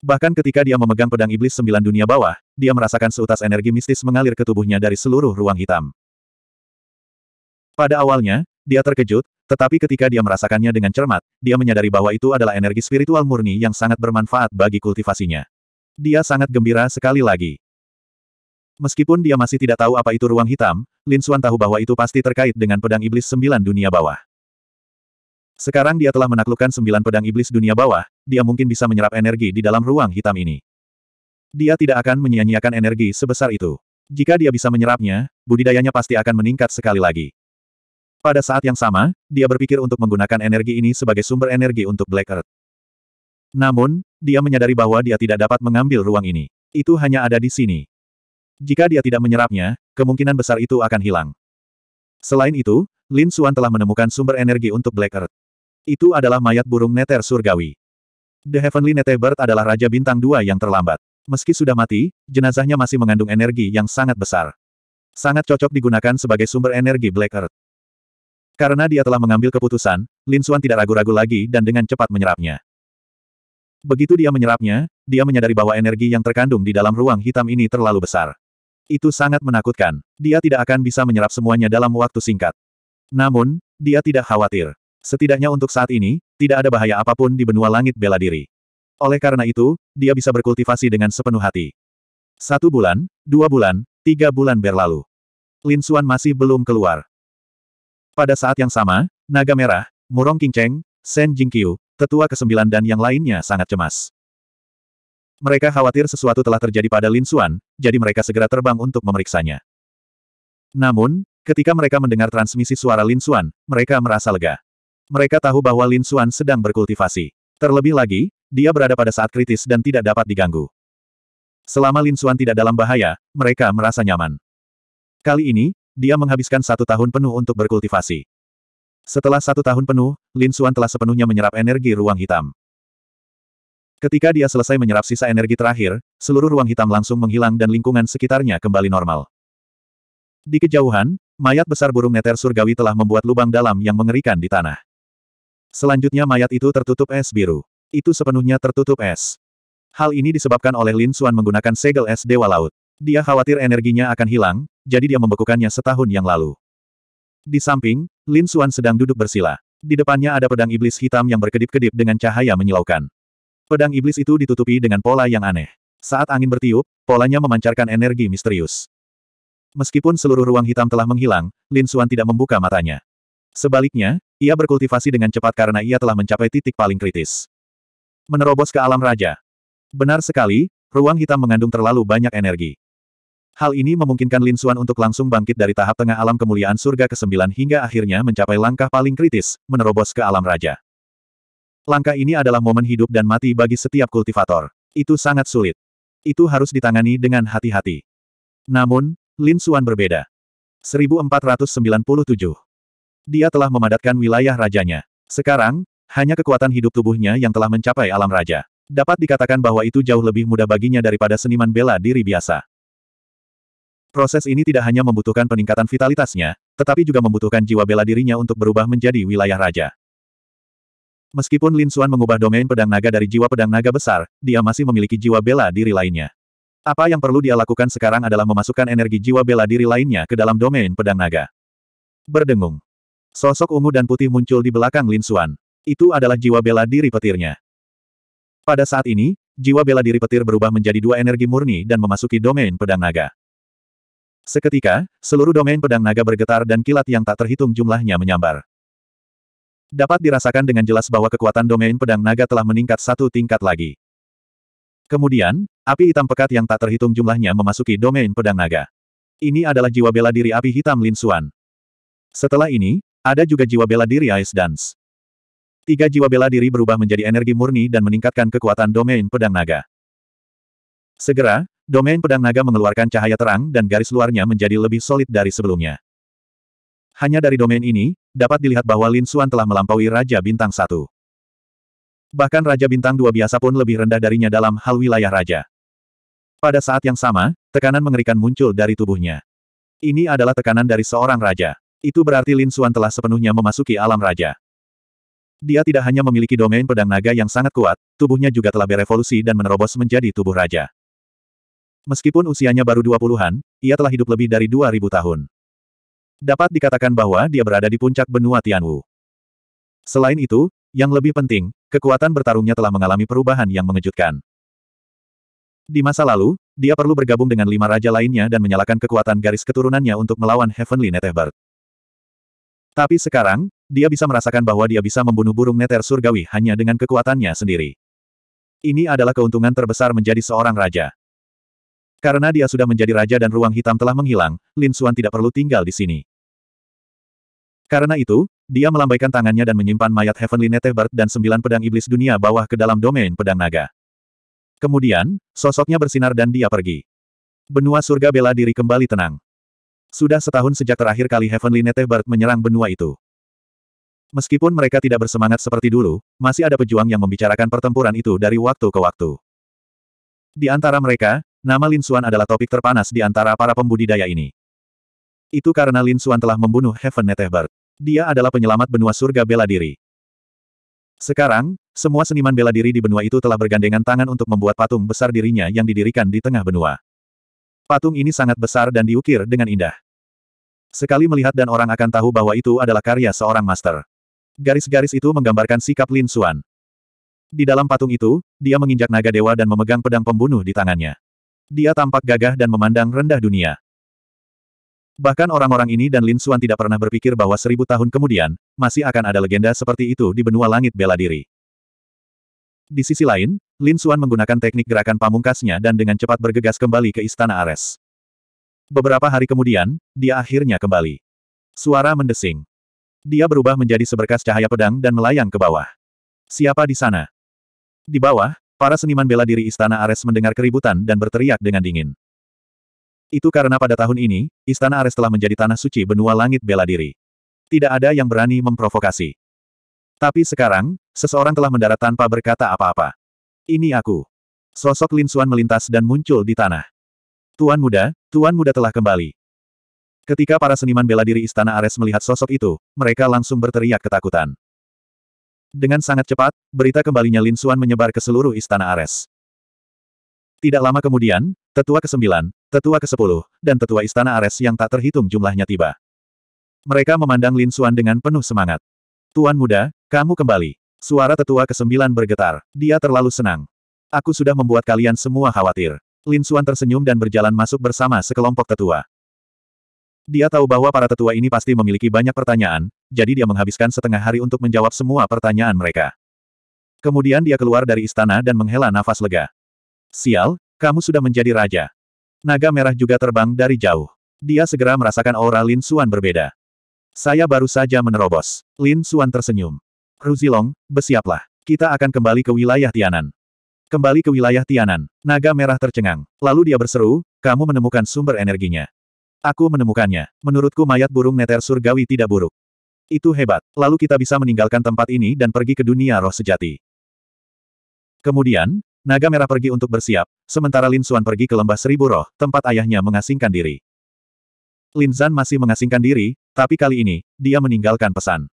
Bahkan ketika dia memegang pedang iblis sembilan dunia bawah, dia merasakan seutas energi mistis mengalir ke tubuhnya dari seluruh ruang hitam. Pada awalnya, dia terkejut, tetapi ketika dia merasakannya dengan cermat, dia menyadari bahwa itu adalah energi spiritual murni yang sangat bermanfaat bagi kultivasinya. Dia sangat gembira sekali lagi. Meskipun dia masih tidak tahu apa itu ruang hitam, Lin Suan tahu bahwa itu pasti terkait dengan pedang iblis sembilan dunia bawah. Sekarang dia telah menaklukkan sembilan pedang iblis dunia bawah, dia mungkin bisa menyerap energi di dalam ruang hitam ini. Dia tidak akan menyia-nyiakan energi sebesar itu. Jika dia bisa menyerapnya, budidayanya pasti akan meningkat sekali lagi. Pada saat yang sama, dia berpikir untuk menggunakan energi ini sebagai sumber energi untuk Black Earth. Namun, dia menyadari bahwa dia tidak dapat mengambil ruang ini. Itu hanya ada di sini. Jika dia tidak menyerapnya, kemungkinan besar itu akan hilang. Selain itu, Lin Xuan telah menemukan sumber energi untuk Black Earth. Itu adalah mayat burung neter surgawi. The Heavenly Netebird adalah raja bintang dua yang terlambat. Meski sudah mati, jenazahnya masih mengandung energi yang sangat besar. Sangat cocok digunakan sebagai sumber energi Black Earth. Karena dia telah mengambil keputusan, Lin Suan tidak ragu-ragu lagi dan dengan cepat menyerapnya. Begitu dia menyerapnya, dia menyadari bahwa energi yang terkandung di dalam ruang hitam ini terlalu besar. Itu sangat menakutkan. Dia tidak akan bisa menyerap semuanya dalam waktu singkat. Namun, dia tidak khawatir. Setidaknya untuk saat ini, tidak ada bahaya apapun di benua langit bela diri. Oleh karena itu, dia bisa berkultivasi dengan sepenuh hati. Satu bulan, dua bulan, tiga bulan berlalu. Lin Xuan masih belum keluar. Pada saat yang sama, Naga Merah, Murong Qingcheng, Sen Jingqiu, Tetua Kesembilan dan yang lainnya sangat cemas. Mereka khawatir sesuatu telah terjadi pada Lin Xuan, jadi mereka segera terbang untuk memeriksanya. Namun, ketika mereka mendengar transmisi suara Lin Xuan, mereka merasa lega. Mereka tahu bahwa Lin Xuan sedang berkultivasi. Terlebih lagi, dia berada pada saat kritis dan tidak dapat diganggu. Selama Lin Xuan tidak dalam bahaya, mereka merasa nyaman. Kali ini, dia menghabiskan satu tahun penuh untuk berkultivasi. Setelah satu tahun penuh, Lin Xuan telah sepenuhnya menyerap energi ruang hitam. Ketika dia selesai menyerap sisa energi terakhir, seluruh ruang hitam langsung menghilang dan lingkungan sekitarnya kembali normal. Di kejauhan, mayat besar burung neter surgawi telah membuat lubang dalam yang mengerikan di tanah. Selanjutnya mayat itu tertutup es biru. Itu sepenuhnya tertutup es. Hal ini disebabkan oleh Lin Xuan menggunakan segel es Dewa Laut. Dia khawatir energinya akan hilang, jadi dia membekukannya setahun yang lalu. Di samping, Lin Xuan sedang duduk bersila. Di depannya ada pedang iblis hitam yang berkedip-kedip dengan cahaya menyilaukan. Pedang iblis itu ditutupi dengan pola yang aneh. Saat angin bertiup, polanya memancarkan energi misterius. Meskipun seluruh ruang hitam telah menghilang, Lin Xuan tidak membuka matanya. Sebaliknya, ia berkultivasi dengan cepat karena ia telah mencapai titik paling kritis. Menerobos ke alam raja. Benar sekali, ruang hitam mengandung terlalu banyak energi. Hal ini memungkinkan Lin Xuan untuk langsung bangkit dari tahap tengah alam kemuliaan surga ke-9 hingga akhirnya mencapai langkah paling kritis, menerobos ke alam raja. Langkah ini adalah momen hidup dan mati bagi setiap kultivator. Itu sangat sulit. Itu harus ditangani dengan hati-hati. Namun, Lin Xuan berbeda. 1497 dia telah memadatkan wilayah rajanya. Sekarang, hanya kekuatan hidup tubuhnya yang telah mencapai alam raja. Dapat dikatakan bahwa itu jauh lebih mudah baginya daripada seniman bela diri biasa. Proses ini tidak hanya membutuhkan peningkatan vitalitasnya, tetapi juga membutuhkan jiwa bela dirinya untuk berubah menjadi wilayah raja. Meskipun Lin Xuan mengubah domain pedang naga dari jiwa pedang naga besar, dia masih memiliki jiwa bela diri lainnya. Apa yang perlu dia lakukan sekarang adalah memasukkan energi jiwa bela diri lainnya ke dalam domain pedang naga. Berdengung. Sosok ungu dan putih muncul di belakang Lin Xuan. Itu adalah jiwa bela diri petirnya. Pada saat ini, jiwa bela diri petir berubah menjadi dua energi murni dan memasuki domain pedang naga. Seketika, seluruh domain pedang naga bergetar dan kilat yang tak terhitung jumlahnya menyambar. Dapat dirasakan dengan jelas bahwa kekuatan domain pedang naga telah meningkat satu tingkat lagi. Kemudian, api hitam pekat yang tak terhitung jumlahnya memasuki domain pedang naga. Ini adalah jiwa bela diri api hitam Lin Xuan. Setelah ini, ada juga jiwa bela diri Ice Dance. Tiga jiwa bela diri berubah menjadi energi murni dan meningkatkan kekuatan domain pedang naga. Segera, domain pedang naga mengeluarkan cahaya terang dan garis luarnya menjadi lebih solid dari sebelumnya. Hanya dari domain ini, dapat dilihat bahwa Lin Xuan telah melampaui Raja Bintang Satu. Bahkan Raja Bintang Dua biasa pun lebih rendah darinya dalam hal wilayah Raja. Pada saat yang sama, tekanan mengerikan muncul dari tubuhnya. Ini adalah tekanan dari seorang raja. Itu berarti Lin Suan telah sepenuhnya memasuki alam raja. Dia tidak hanya memiliki domain pedang naga yang sangat kuat, tubuhnya juga telah berevolusi dan menerobos menjadi tubuh raja. Meskipun usianya baru 20-an, ia telah hidup lebih dari 2000 tahun. Dapat dikatakan bahwa dia berada di puncak benua Tianwu. Selain itu, yang lebih penting, kekuatan bertarungnya telah mengalami perubahan yang mengejutkan. Di masa lalu, dia perlu bergabung dengan lima raja lainnya dan menyalakan kekuatan garis keturunannya untuk melawan Heavenly Netherbird. Tapi sekarang, dia bisa merasakan bahwa dia bisa membunuh burung neter surgawi hanya dengan kekuatannya sendiri. Ini adalah keuntungan terbesar menjadi seorang raja. Karena dia sudah menjadi raja dan ruang hitam telah menghilang, Lin Suan tidak perlu tinggal di sini. Karena itu, dia melambaikan tangannya dan menyimpan mayat Heavenly Netherbird dan sembilan pedang iblis dunia bawah ke dalam domain pedang naga. Kemudian, sosoknya bersinar dan dia pergi. Benua surga bela diri kembali tenang. Sudah setahun sejak terakhir kali Heavenly Netebird menyerang benua itu. Meskipun mereka tidak bersemangat seperti dulu, masih ada pejuang yang membicarakan pertempuran itu dari waktu ke waktu. Di antara mereka, nama Lin Xuan adalah topik terpanas di antara para pembudidaya ini. Itu karena Lin Xuan telah membunuh Heaven Netherbird. Dia adalah penyelamat benua surga bela diri. Sekarang, semua seniman bela diri di benua itu telah bergandengan tangan untuk membuat patung besar dirinya yang didirikan di tengah benua. Patung ini sangat besar dan diukir dengan indah. Sekali melihat dan orang akan tahu bahwa itu adalah karya seorang master. Garis-garis itu menggambarkan sikap Lin Xuan. Di dalam patung itu, dia menginjak naga dewa dan memegang pedang pembunuh di tangannya. Dia tampak gagah dan memandang rendah dunia. Bahkan orang-orang ini dan Lin Xuan tidak pernah berpikir bahwa seribu tahun kemudian, masih akan ada legenda seperti itu di benua langit bela diri. Di sisi lain, Lin Suan menggunakan teknik gerakan pamungkasnya dan dengan cepat bergegas kembali ke Istana Ares. Beberapa hari kemudian, dia akhirnya kembali. Suara mendesing. Dia berubah menjadi seberkas cahaya pedang dan melayang ke bawah. Siapa di sana? Di bawah, para seniman bela diri Istana Ares mendengar keributan dan berteriak dengan dingin. Itu karena pada tahun ini, Istana Ares telah menjadi tanah suci benua langit bela diri. Tidak ada yang berani memprovokasi. Tapi sekarang, seseorang telah mendarat tanpa berkata apa-apa. Ini aku. Sosok Lin Suan melintas dan muncul di tanah. Tuan muda, tuan muda telah kembali. Ketika para seniman bela diri istana Ares melihat sosok itu, mereka langsung berteriak ketakutan. Dengan sangat cepat, berita kembalinya Lin Suan menyebar ke seluruh istana Ares. Tidak lama kemudian, tetua ke-9, tetua ke-10, dan tetua istana Ares yang tak terhitung jumlahnya tiba. Mereka memandang Lin Suan dengan penuh semangat. Tuan muda, kamu kembali. Suara tetua kesembilan bergetar. Dia terlalu senang. Aku sudah membuat kalian semua khawatir. Lin Xuan tersenyum dan berjalan masuk bersama sekelompok tetua. Dia tahu bahwa para tetua ini pasti memiliki banyak pertanyaan, jadi dia menghabiskan setengah hari untuk menjawab semua pertanyaan mereka. Kemudian dia keluar dari istana dan menghela nafas lega. Sial, kamu sudah menjadi raja. Naga merah juga terbang dari jauh. Dia segera merasakan aura Lin Xuan berbeda. Saya baru saja menerobos. Lin Xuan tersenyum. Ruzilong, bersiaplah. Kita akan kembali ke wilayah Tianan. Kembali ke wilayah Tianan. Naga merah tercengang. Lalu dia berseru, kamu menemukan sumber energinya. Aku menemukannya. Menurutku mayat burung neter surgawi tidak buruk. Itu hebat. Lalu kita bisa meninggalkan tempat ini dan pergi ke dunia roh sejati. Kemudian, naga merah pergi untuk bersiap, sementara Lin Xuan pergi ke lembah seribu roh, tempat ayahnya mengasingkan diri. Lin Zan masih mengasingkan diri, tapi kali ini, dia meninggalkan pesan.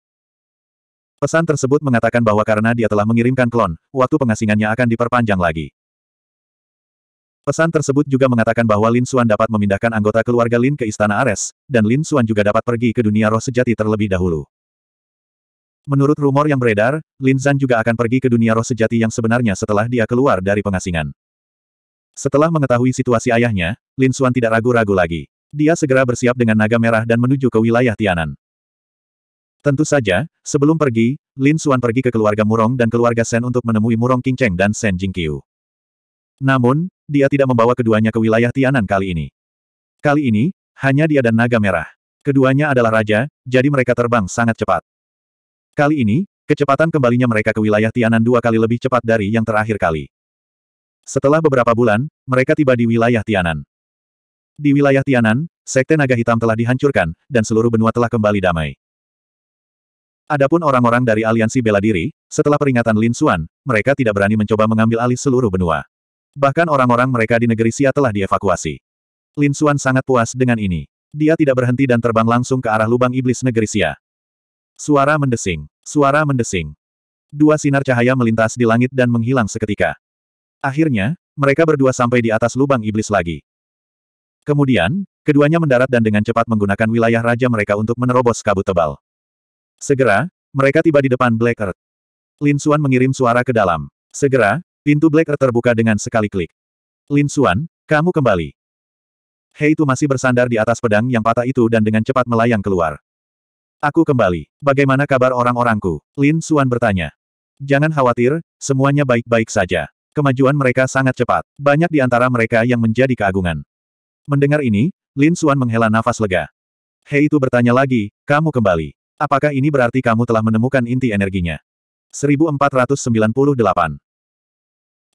Pesan tersebut mengatakan bahwa karena dia telah mengirimkan klon, waktu pengasingannya akan diperpanjang lagi. Pesan tersebut juga mengatakan bahwa Lin Xuan dapat memindahkan anggota keluarga Lin ke Istana Ares, dan Lin Xuan juga dapat pergi ke dunia roh sejati terlebih dahulu. Menurut rumor yang beredar, Lin Zan juga akan pergi ke dunia roh sejati yang sebenarnya setelah dia keluar dari pengasingan. Setelah mengetahui situasi ayahnya, Lin Xuan tidak ragu-ragu lagi. Dia segera bersiap dengan naga merah dan menuju ke wilayah Tianan. Tentu saja, sebelum pergi, Lin Xuan pergi ke keluarga Murong dan keluarga Sen untuk menemui Murong King Cheng dan Sen Jingqiu. Namun, dia tidak membawa keduanya ke wilayah Tianan kali ini. Kali ini, hanya dia dan Naga Merah. Keduanya adalah raja, jadi mereka terbang sangat cepat. Kali ini, kecepatan kembalinya mereka ke wilayah Tianan dua kali lebih cepat dari yang terakhir kali. Setelah beberapa bulan, mereka tiba di wilayah Tianan. Di wilayah Tianan, Sekte Naga Hitam telah dihancurkan, dan seluruh benua telah kembali damai. Adapun orang-orang dari aliansi bela diri, setelah peringatan Lin Xuan, mereka tidak berani mencoba mengambil alih seluruh benua. Bahkan orang-orang mereka di negeri Xia telah dievakuasi. Lin Xuan sangat puas dengan ini. Dia tidak berhenti dan terbang langsung ke arah lubang iblis negeri Xia. Suara mendesing. Suara mendesing. Dua sinar cahaya melintas di langit dan menghilang seketika. Akhirnya, mereka berdua sampai di atas lubang iblis lagi. Kemudian, keduanya mendarat dan dengan cepat menggunakan wilayah raja mereka untuk menerobos kabut tebal. Segera, mereka tiba di depan Black Earth. Lin Xuan mengirim suara ke dalam. Segera, pintu Black Earth terbuka dengan sekali klik. Lin Xuan, kamu kembali. Hei itu masih bersandar di atas pedang yang patah itu dan dengan cepat melayang keluar. Aku kembali. Bagaimana kabar orang-orangku? Lin Xuan bertanya. Jangan khawatir, semuanya baik-baik saja. Kemajuan mereka sangat cepat. Banyak di antara mereka yang menjadi keagungan. Mendengar ini, Lin Xuan menghela nafas lega. Hei itu bertanya lagi, kamu kembali. Apakah ini berarti kamu telah menemukan inti energinya? 1498.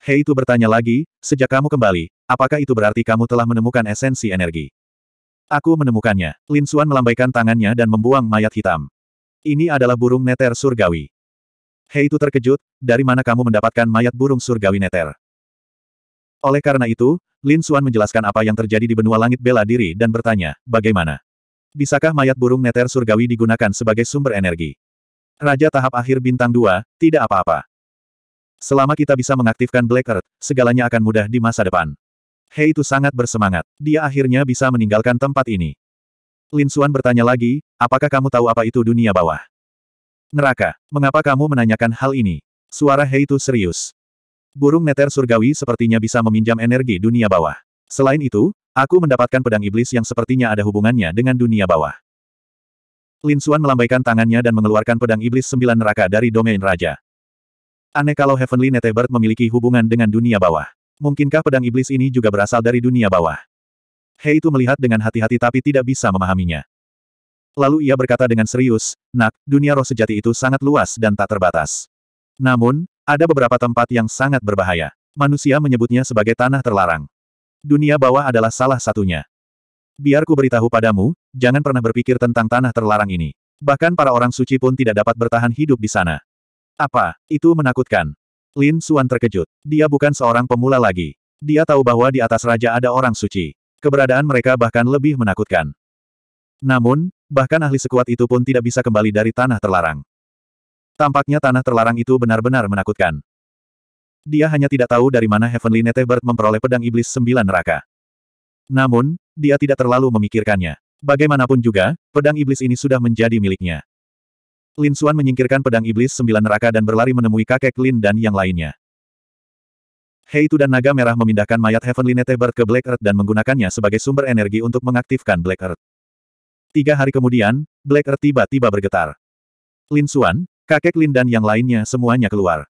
Hei itu bertanya lagi, sejak kamu kembali, apakah itu berarti kamu telah menemukan esensi energi? Aku menemukannya. Lin Xuan melambaikan tangannya dan membuang mayat hitam. Ini adalah burung neter surgawi. Hei itu terkejut, dari mana kamu mendapatkan mayat burung surgawi neter? Oleh karena itu, Lin Xuan menjelaskan apa yang terjadi di benua langit bela diri dan bertanya, bagaimana? Bisakah mayat burung neter surgawi digunakan sebagai sumber energi? Raja tahap akhir bintang 2, tidak apa-apa. Selama kita bisa mengaktifkan Black Earth, segalanya akan mudah di masa depan. Hei itu sangat bersemangat. Dia akhirnya bisa meninggalkan tempat ini. Lin Xuan bertanya lagi, apakah kamu tahu apa itu dunia bawah? Neraka, mengapa kamu menanyakan hal ini? Suara Hei itu serius. Burung neter surgawi sepertinya bisa meminjam energi dunia bawah. Selain itu, Aku mendapatkan pedang iblis yang sepertinya ada hubungannya dengan dunia bawah. Lin Xuan melambaikan tangannya dan mengeluarkan pedang iblis sembilan neraka dari domain raja. Aneh kalau Heavenly Netebert memiliki hubungan dengan dunia bawah. Mungkinkah pedang iblis ini juga berasal dari dunia bawah? He itu melihat dengan hati-hati tapi tidak bisa memahaminya. Lalu ia berkata dengan serius, Nak, dunia roh sejati itu sangat luas dan tak terbatas. Namun, ada beberapa tempat yang sangat berbahaya. Manusia menyebutnya sebagai tanah terlarang dunia bawah adalah salah satunya. Biar ku beritahu padamu, jangan pernah berpikir tentang tanah terlarang ini. Bahkan para orang suci pun tidak dapat bertahan hidup di sana. Apa, itu menakutkan? Lin Suan terkejut. Dia bukan seorang pemula lagi. Dia tahu bahwa di atas raja ada orang suci. Keberadaan mereka bahkan lebih menakutkan. Namun, bahkan ahli sekuat itu pun tidak bisa kembali dari tanah terlarang. Tampaknya tanah terlarang itu benar-benar menakutkan dia hanya tidak tahu dari mana Heavenly Netebert memperoleh pedang iblis sembilan neraka. Namun, dia tidak terlalu memikirkannya. Bagaimanapun juga, pedang iblis ini sudah menjadi miliknya. Lin Suan menyingkirkan pedang iblis sembilan neraka dan berlari menemui kakek Lin dan yang lainnya. Heitu dan naga merah memindahkan mayat Heavenly Netebert ke Black Earth dan menggunakannya sebagai sumber energi untuk mengaktifkan Black Earth. Tiga hari kemudian, Black Earth tiba-tiba bergetar. Lin Suan, kakek Lin dan yang lainnya semuanya keluar.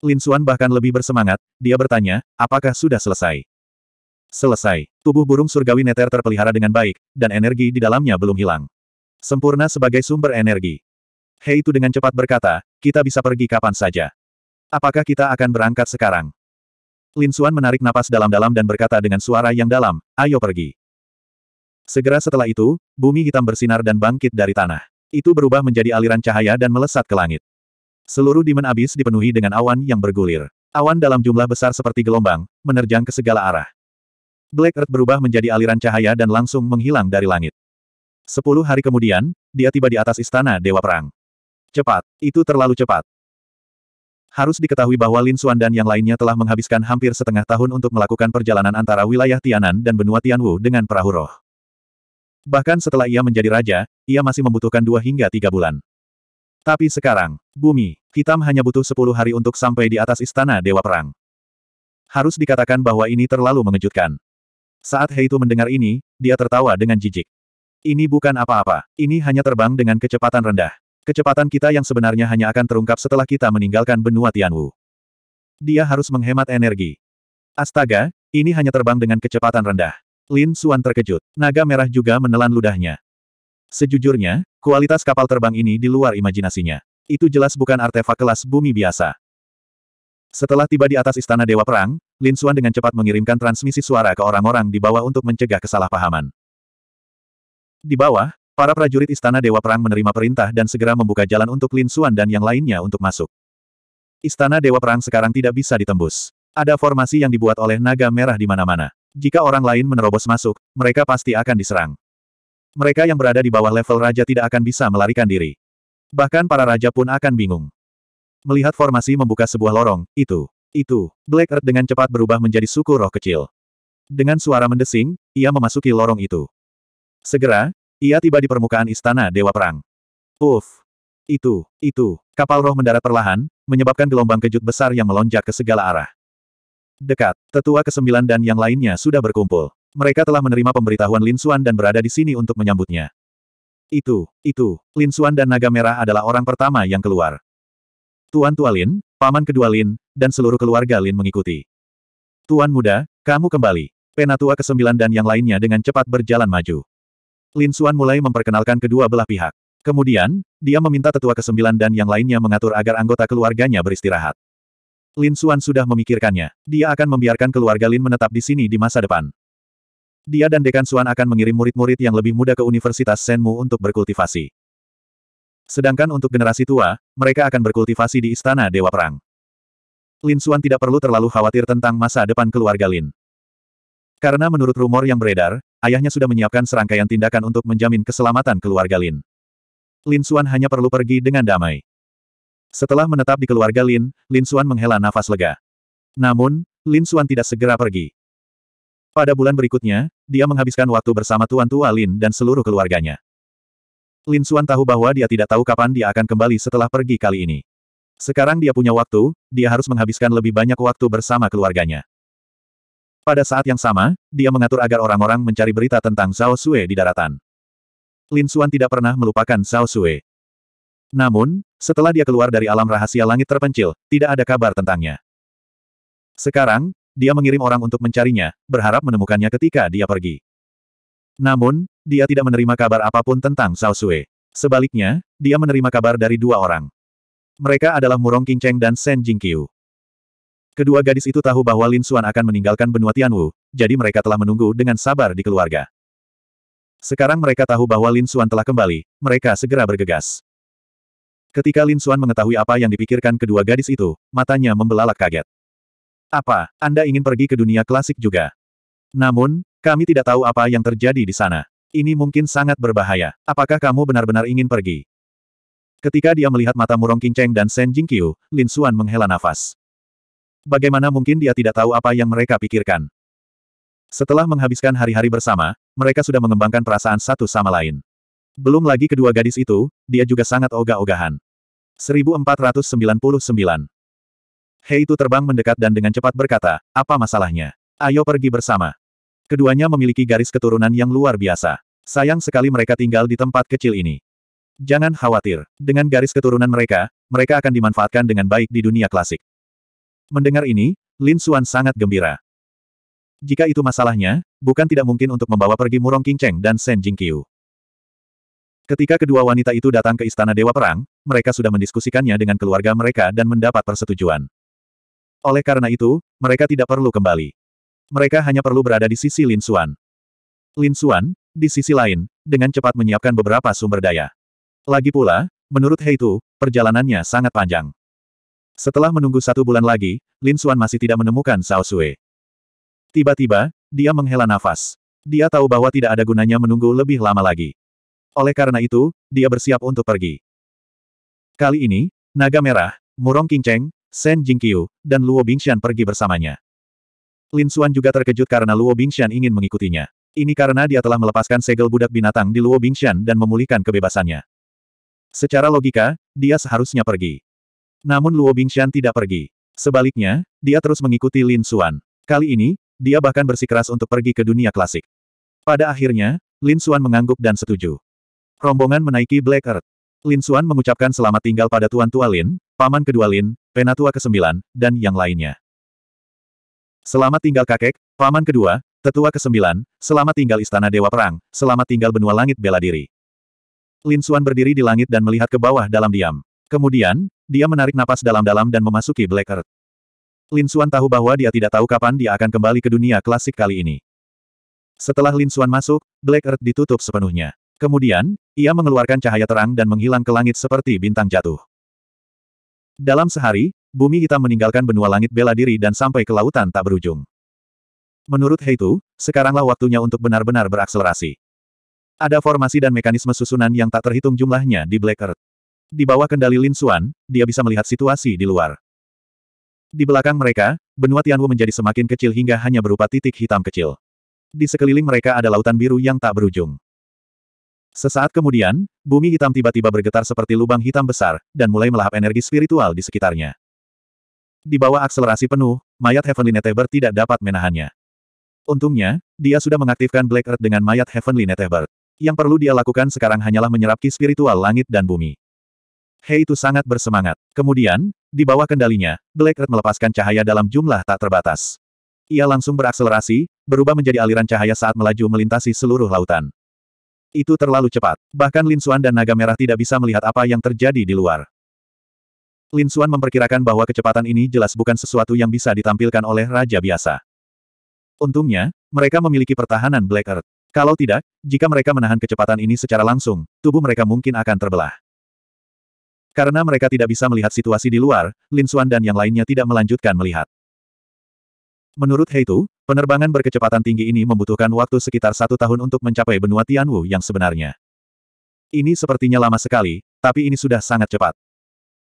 Lin Suan bahkan lebih bersemangat, dia bertanya, apakah sudah selesai? Selesai. Tubuh burung surgawi neter terpelihara dengan baik, dan energi di dalamnya belum hilang. Sempurna sebagai sumber energi. Hei itu dengan cepat berkata, kita bisa pergi kapan saja. Apakah kita akan berangkat sekarang? Lin Suan menarik napas dalam-dalam dan berkata dengan suara yang dalam, ayo pergi. Segera setelah itu, bumi hitam bersinar dan bangkit dari tanah. Itu berubah menjadi aliran cahaya dan melesat ke langit. Seluruh dimen abis dipenuhi dengan awan yang bergulir. Awan dalam jumlah besar seperti gelombang, menerjang ke segala arah. Black Earth berubah menjadi aliran cahaya dan langsung menghilang dari langit. Sepuluh hari kemudian, dia tiba di atas istana Dewa Perang. Cepat, itu terlalu cepat. Harus diketahui bahwa Lin Xuan dan yang lainnya telah menghabiskan hampir setengah tahun untuk melakukan perjalanan antara wilayah Tianan dan benua Tianwu dengan perahu roh. Bahkan setelah ia menjadi raja, ia masih membutuhkan dua hingga tiga bulan. Tapi sekarang, bumi, Hitam hanya butuh 10 hari untuk sampai di atas istana Dewa Perang. Harus dikatakan bahwa ini terlalu mengejutkan. Saat Heitu mendengar ini, dia tertawa dengan jijik. Ini bukan apa-apa, ini hanya terbang dengan kecepatan rendah. Kecepatan kita yang sebenarnya hanya akan terungkap setelah kita meninggalkan benua Tianwu. Dia harus menghemat energi. Astaga, ini hanya terbang dengan kecepatan rendah. Lin Suan terkejut. Naga merah juga menelan ludahnya. Sejujurnya, kualitas kapal terbang ini di luar imajinasinya itu jelas bukan artefak kelas bumi biasa. Setelah tiba di atas istana Dewa Perang, Lin Xuan dengan cepat mengirimkan transmisi suara ke orang-orang di bawah untuk mencegah kesalahpahaman. Di bawah, para prajurit istana Dewa Perang menerima perintah dan segera membuka jalan untuk Lin Xuan dan yang lainnya untuk masuk. Istana Dewa Perang sekarang tidak bisa ditembus. Ada formasi yang dibuat oleh naga merah di mana-mana. Jika orang lain menerobos masuk, mereka pasti akan diserang. Mereka yang berada di bawah level raja tidak akan bisa melarikan diri. Bahkan para raja pun akan bingung. Melihat formasi membuka sebuah lorong, itu, itu, Black Earth dengan cepat berubah menjadi suku roh kecil. Dengan suara mendesing, ia memasuki lorong itu. Segera, ia tiba di permukaan istana Dewa Perang. Uff! Itu, itu, kapal roh mendarat perlahan, menyebabkan gelombang kejut besar yang melonjak ke segala arah. Dekat, tetua kesembilan dan yang lainnya sudah berkumpul. Mereka telah menerima pemberitahuan Lin Xuan dan berada di sini untuk menyambutnya. Itu, itu, Lin Suan dan Naga Merah adalah orang pertama yang keluar. Tuan Tua Lin, Paman kedua Lin, dan seluruh keluarga Lin mengikuti. Tuan muda, kamu kembali. Penatua ke-9 dan yang lainnya dengan cepat berjalan maju. Lin Suan mulai memperkenalkan kedua belah pihak. Kemudian, dia meminta tetua ke-9 dan yang lainnya mengatur agar anggota keluarganya beristirahat. Lin Suan sudah memikirkannya. Dia akan membiarkan keluarga Lin menetap di sini di masa depan dia dan Dekan Suan akan mengirim murid-murid yang lebih muda ke Universitas Senmu untuk berkultivasi. Sedangkan untuk generasi tua, mereka akan berkultivasi di Istana Dewa Perang. Lin Suan tidak perlu terlalu khawatir tentang masa depan keluarga Lin. Karena menurut rumor yang beredar, ayahnya sudah menyiapkan serangkaian tindakan untuk menjamin keselamatan keluarga Lin. Lin Suan hanya perlu pergi dengan damai. Setelah menetap di keluarga Lin, Lin Suan menghela nafas lega. Namun, Lin Suan tidak segera pergi. Pada bulan berikutnya, dia menghabiskan waktu bersama Tuan Tua Lin dan seluruh keluarganya. Lin Xuan tahu bahwa dia tidak tahu kapan dia akan kembali setelah pergi kali ini. Sekarang dia punya waktu, dia harus menghabiskan lebih banyak waktu bersama keluarganya. Pada saat yang sama, dia mengatur agar orang-orang mencari berita tentang Zhao Sui di daratan. Lin Xuan tidak pernah melupakan Zhao Sui. Namun, setelah dia keluar dari alam rahasia langit terpencil, tidak ada kabar tentangnya. Sekarang, dia mengirim orang untuk mencarinya, berharap menemukannya ketika dia pergi. Namun, dia tidak menerima kabar apapun tentang Zhao Sui. Sebaliknya, dia menerima kabar dari dua orang. Mereka adalah Murong Qingcheng dan Shen Jingqiu. Kedua gadis itu tahu bahwa Lin Xuan akan meninggalkan benua Tianwu, jadi mereka telah menunggu dengan sabar di keluarga. Sekarang mereka tahu bahwa Lin Xuan telah kembali, mereka segera bergegas. Ketika Lin Xuan mengetahui apa yang dipikirkan kedua gadis itu, matanya membelalak kaget. Apa, Anda ingin pergi ke dunia klasik juga? Namun, kami tidak tahu apa yang terjadi di sana. Ini mungkin sangat berbahaya. Apakah kamu benar-benar ingin pergi? Ketika dia melihat mata Murong Kinceng dan Shen Jingqiu, Lin Xuan menghela nafas. Bagaimana mungkin dia tidak tahu apa yang mereka pikirkan? Setelah menghabiskan hari-hari bersama, mereka sudah mengembangkan perasaan satu sama lain. Belum lagi kedua gadis itu, dia juga sangat ogah-ogahan. 1499 Hei itu terbang mendekat dan dengan cepat berkata, apa masalahnya? Ayo pergi bersama. Keduanya memiliki garis keturunan yang luar biasa. Sayang sekali mereka tinggal di tempat kecil ini. Jangan khawatir, dengan garis keturunan mereka, mereka akan dimanfaatkan dengan baik di dunia klasik. Mendengar ini, Lin Xuan sangat gembira. Jika itu masalahnya, bukan tidak mungkin untuk membawa pergi Murong Qingcheng dan Shen Jingqiu. Ketika kedua wanita itu datang ke Istana Dewa Perang, mereka sudah mendiskusikannya dengan keluarga mereka dan mendapat persetujuan. Oleh karena itu, mereka tidak perlu kembali. Mereka hanya perlu berada di sisi Lin Xuan. Lin Xuan, di sisi lain, dengan cepat menyiapkan beberapa sumber daya. Lagi pula, menurut Heitu, perjalanannya sangat panjang. Setelah menunggu satu bulan lagi, Lin Xuan masih tidak menemukan Cao Sui. Tiba-tiba, dia menghela nafas. Dia tahu bahwa tidak ada gunanya menunggu lebih lama lagi. Oleh karena itu, dia bersiap untuk pergi. Kali ini, naga merah, murong kinceng, Shen Jingqiu, dan Luo Bingxian pergi bersamanya. Lin Xuan juga terkejut karena Luo Bingxian ingin mengikutinya. Ini karena dia telah melepaskan segel budak binatang di Luo Bingxian dan memulihkan kebebasannya. Secara logika, dia seharusnya pergi. Namun Luo Bingxian tidak pergi. Sebaliknya, dia terus mengikuti Lin Xuan. Kali ini, dia bahkan bersikeras untuk pergi ke dunia klasik. Pada akhirnya, Lin Xuan mengangguk dan setuju. Rombongan menaiki Black Earth. Lin Xuan mengucapkan selamat tinggal pada Tuan Tua Lin, paman kedua Lin, Penatua ke-9, dan yang lainnya. Selamat tinggal kakek, paman kedua, tetua ke-9, selamat tinggal istana Dewa Perang, selamat tinggal benua langit bela diri. Lin Xuan berdiri di langit dan melihat ke bawah dalam diam. Kemudian, dia menarik napas dalam-dalam dan memasuki Black Earth. Lin Xuan tahu bahwa dia tidak tahu kapan dia akan kembali ke dunia klasik kali ini. Setelah Lin Xuan masuk, Black Earth ditutup sepenuhnya. Kemudian, ia mengeluarkan cahaya terang dan menghilang ke langit seperti bintang jatuh. Dalam sehari, bumi hitam meninggalkan benua langit bela diri dan sampai ke lautan tak berujung. Menurut Heitu, sekaranglah waktunya untuk benar-benar berakselerasi. Ada formasi dan mekanisme susunan yang tak terhitung jumlahnya di Black Earth. Di bawah kendali Lin Xuan, dia bisa melihat situasi di luar. Di belakang mereka, benua Tianwu menjadi semakin kecil hingga hanya berupa titik hitam kecil. Di sekeliling mereka ada lautan biru yang tak berujung. Sesaat kemudian, bumi hitam tiba-tiba bergetar seperti lubang hitam besar, dan mulai melahap energi spiritual di sekitarnya. Di bawah akselerasi penuh, mayat Heavenly Netheber tidak dapat menahannya. Untungnya, dia sudah mengaktifkan Black Earth dengan mayat Heavenly Netheber. Yang perlu dia lakukan sekarang hanyalah menyerap ki spiritual langit dan bumi. Hei itu sangat bersemangat. Kemudian, di bawah kendalinya, Black Earth melepaskan cahaya dalam jumlah tak terbatas. Ia langsung berakselerasi, berubah menjadi aliran cahaya saat melaju melintasi seluruh lautan. Itu terlalu cepat. Bahkan Lin Xuan dan Naga Merah tidak bisa melihat apa yang terjadi di luar. Lin Xuan memperkirakan bahwa kecepatan ini jelas bukan sesuatu yang bisa ditampilkan oleh raja biasa. Untungnya, mereka memiliki pertahanan Black Earth. Kalau tidak, jika mereka menahan kecepatan ini secara langsung, tubuh mereka mungkin akan terbelah. Karena mereka tidak bisa melihat situasi di luar, Lin Xuan dan yang lainnya tidak melanjutkan melihat. Menurut Heitu, Penerbangan berkecepatan tinggi ini membutuhkan waktu sekitar satu tahun untuk mencapai benua Tianwu yang sebenarnya. Ini sepertinya lama sekali, tapi ini sudah sangat cepat.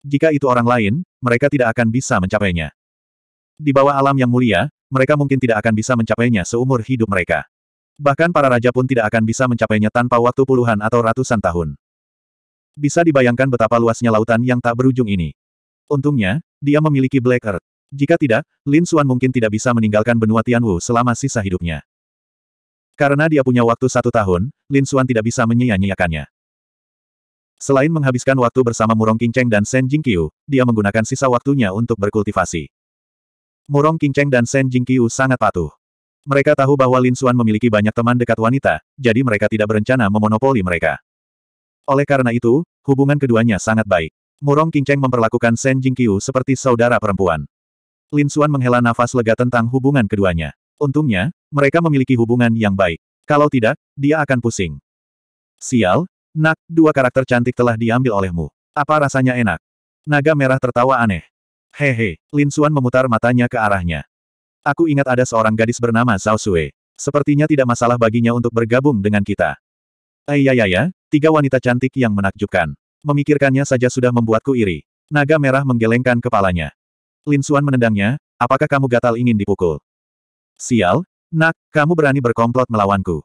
Jika itu orang lain, mereka tidak akan bisa mencapainya. Di bawah alam yang mulia, mereka mungkin tidak akan bisa mencapainya seumur hidup mereka. Bahkan para raja pun tidak akan bisa mencapainya tanpa waktu puluhan atau ratusan tahun. Bisa dibayangkan betapa luasnya lautan yang tak berujung ini. Untungnya, dia memiliki Black Earth. Jika tidak, Lin Xuan mungkin tidak bisa meninggalkan benua Tianwu selama sisa hidupnya. Karena dia punya waktu satu tahun, Lin Xuan tidak bisa menyia-nyiakannya. Selain menghabiskan waktu bersama Murong Kinceng dan Shen Jingqiu, dia menggunakan sisa waktunya untuk berkultivasi. Murong Kinceng dan Shen Jingqiu sangat patuh. Mereka tahu bahwa Lin Xuan memiliki banyak teman dekat wanita, jadi mereka tidak berencana memonopoli mereka. Oleh karena itu, hubungan keduanya sangat baik. Murong Kinceng memperlakukan Shen Jingqiu seperti saudara perempuan. Lin Xuan menghela nafas lega tentang hubungan keduanya. Untungnya, mereka memiliki hubungan yang baik. Kalau tidak, dia akan pusing. Sial, nak, dua karakter cantik telah diambil olehmu. Apa rasanya enak? Naga merah tertawa aneh. Hehe, Lin Xuan memutar matanya ke arahnya. Aku ingat ada seorang gadis bernama Zhao Sui. Sepertinya tidak masalah baginya untuk bergabung dengan kita. Ayayaya, eh, iya, iya, tiga wanita cantik yang menakjubkan. Memikirkannya saja sudah membuatku iri. Naga merah menggelengkan kepalanya. Lin Xuan menendangnya, apakah kamu gatal ingin dipukul? Sial, nak, kamu berani berkomplot melawanku.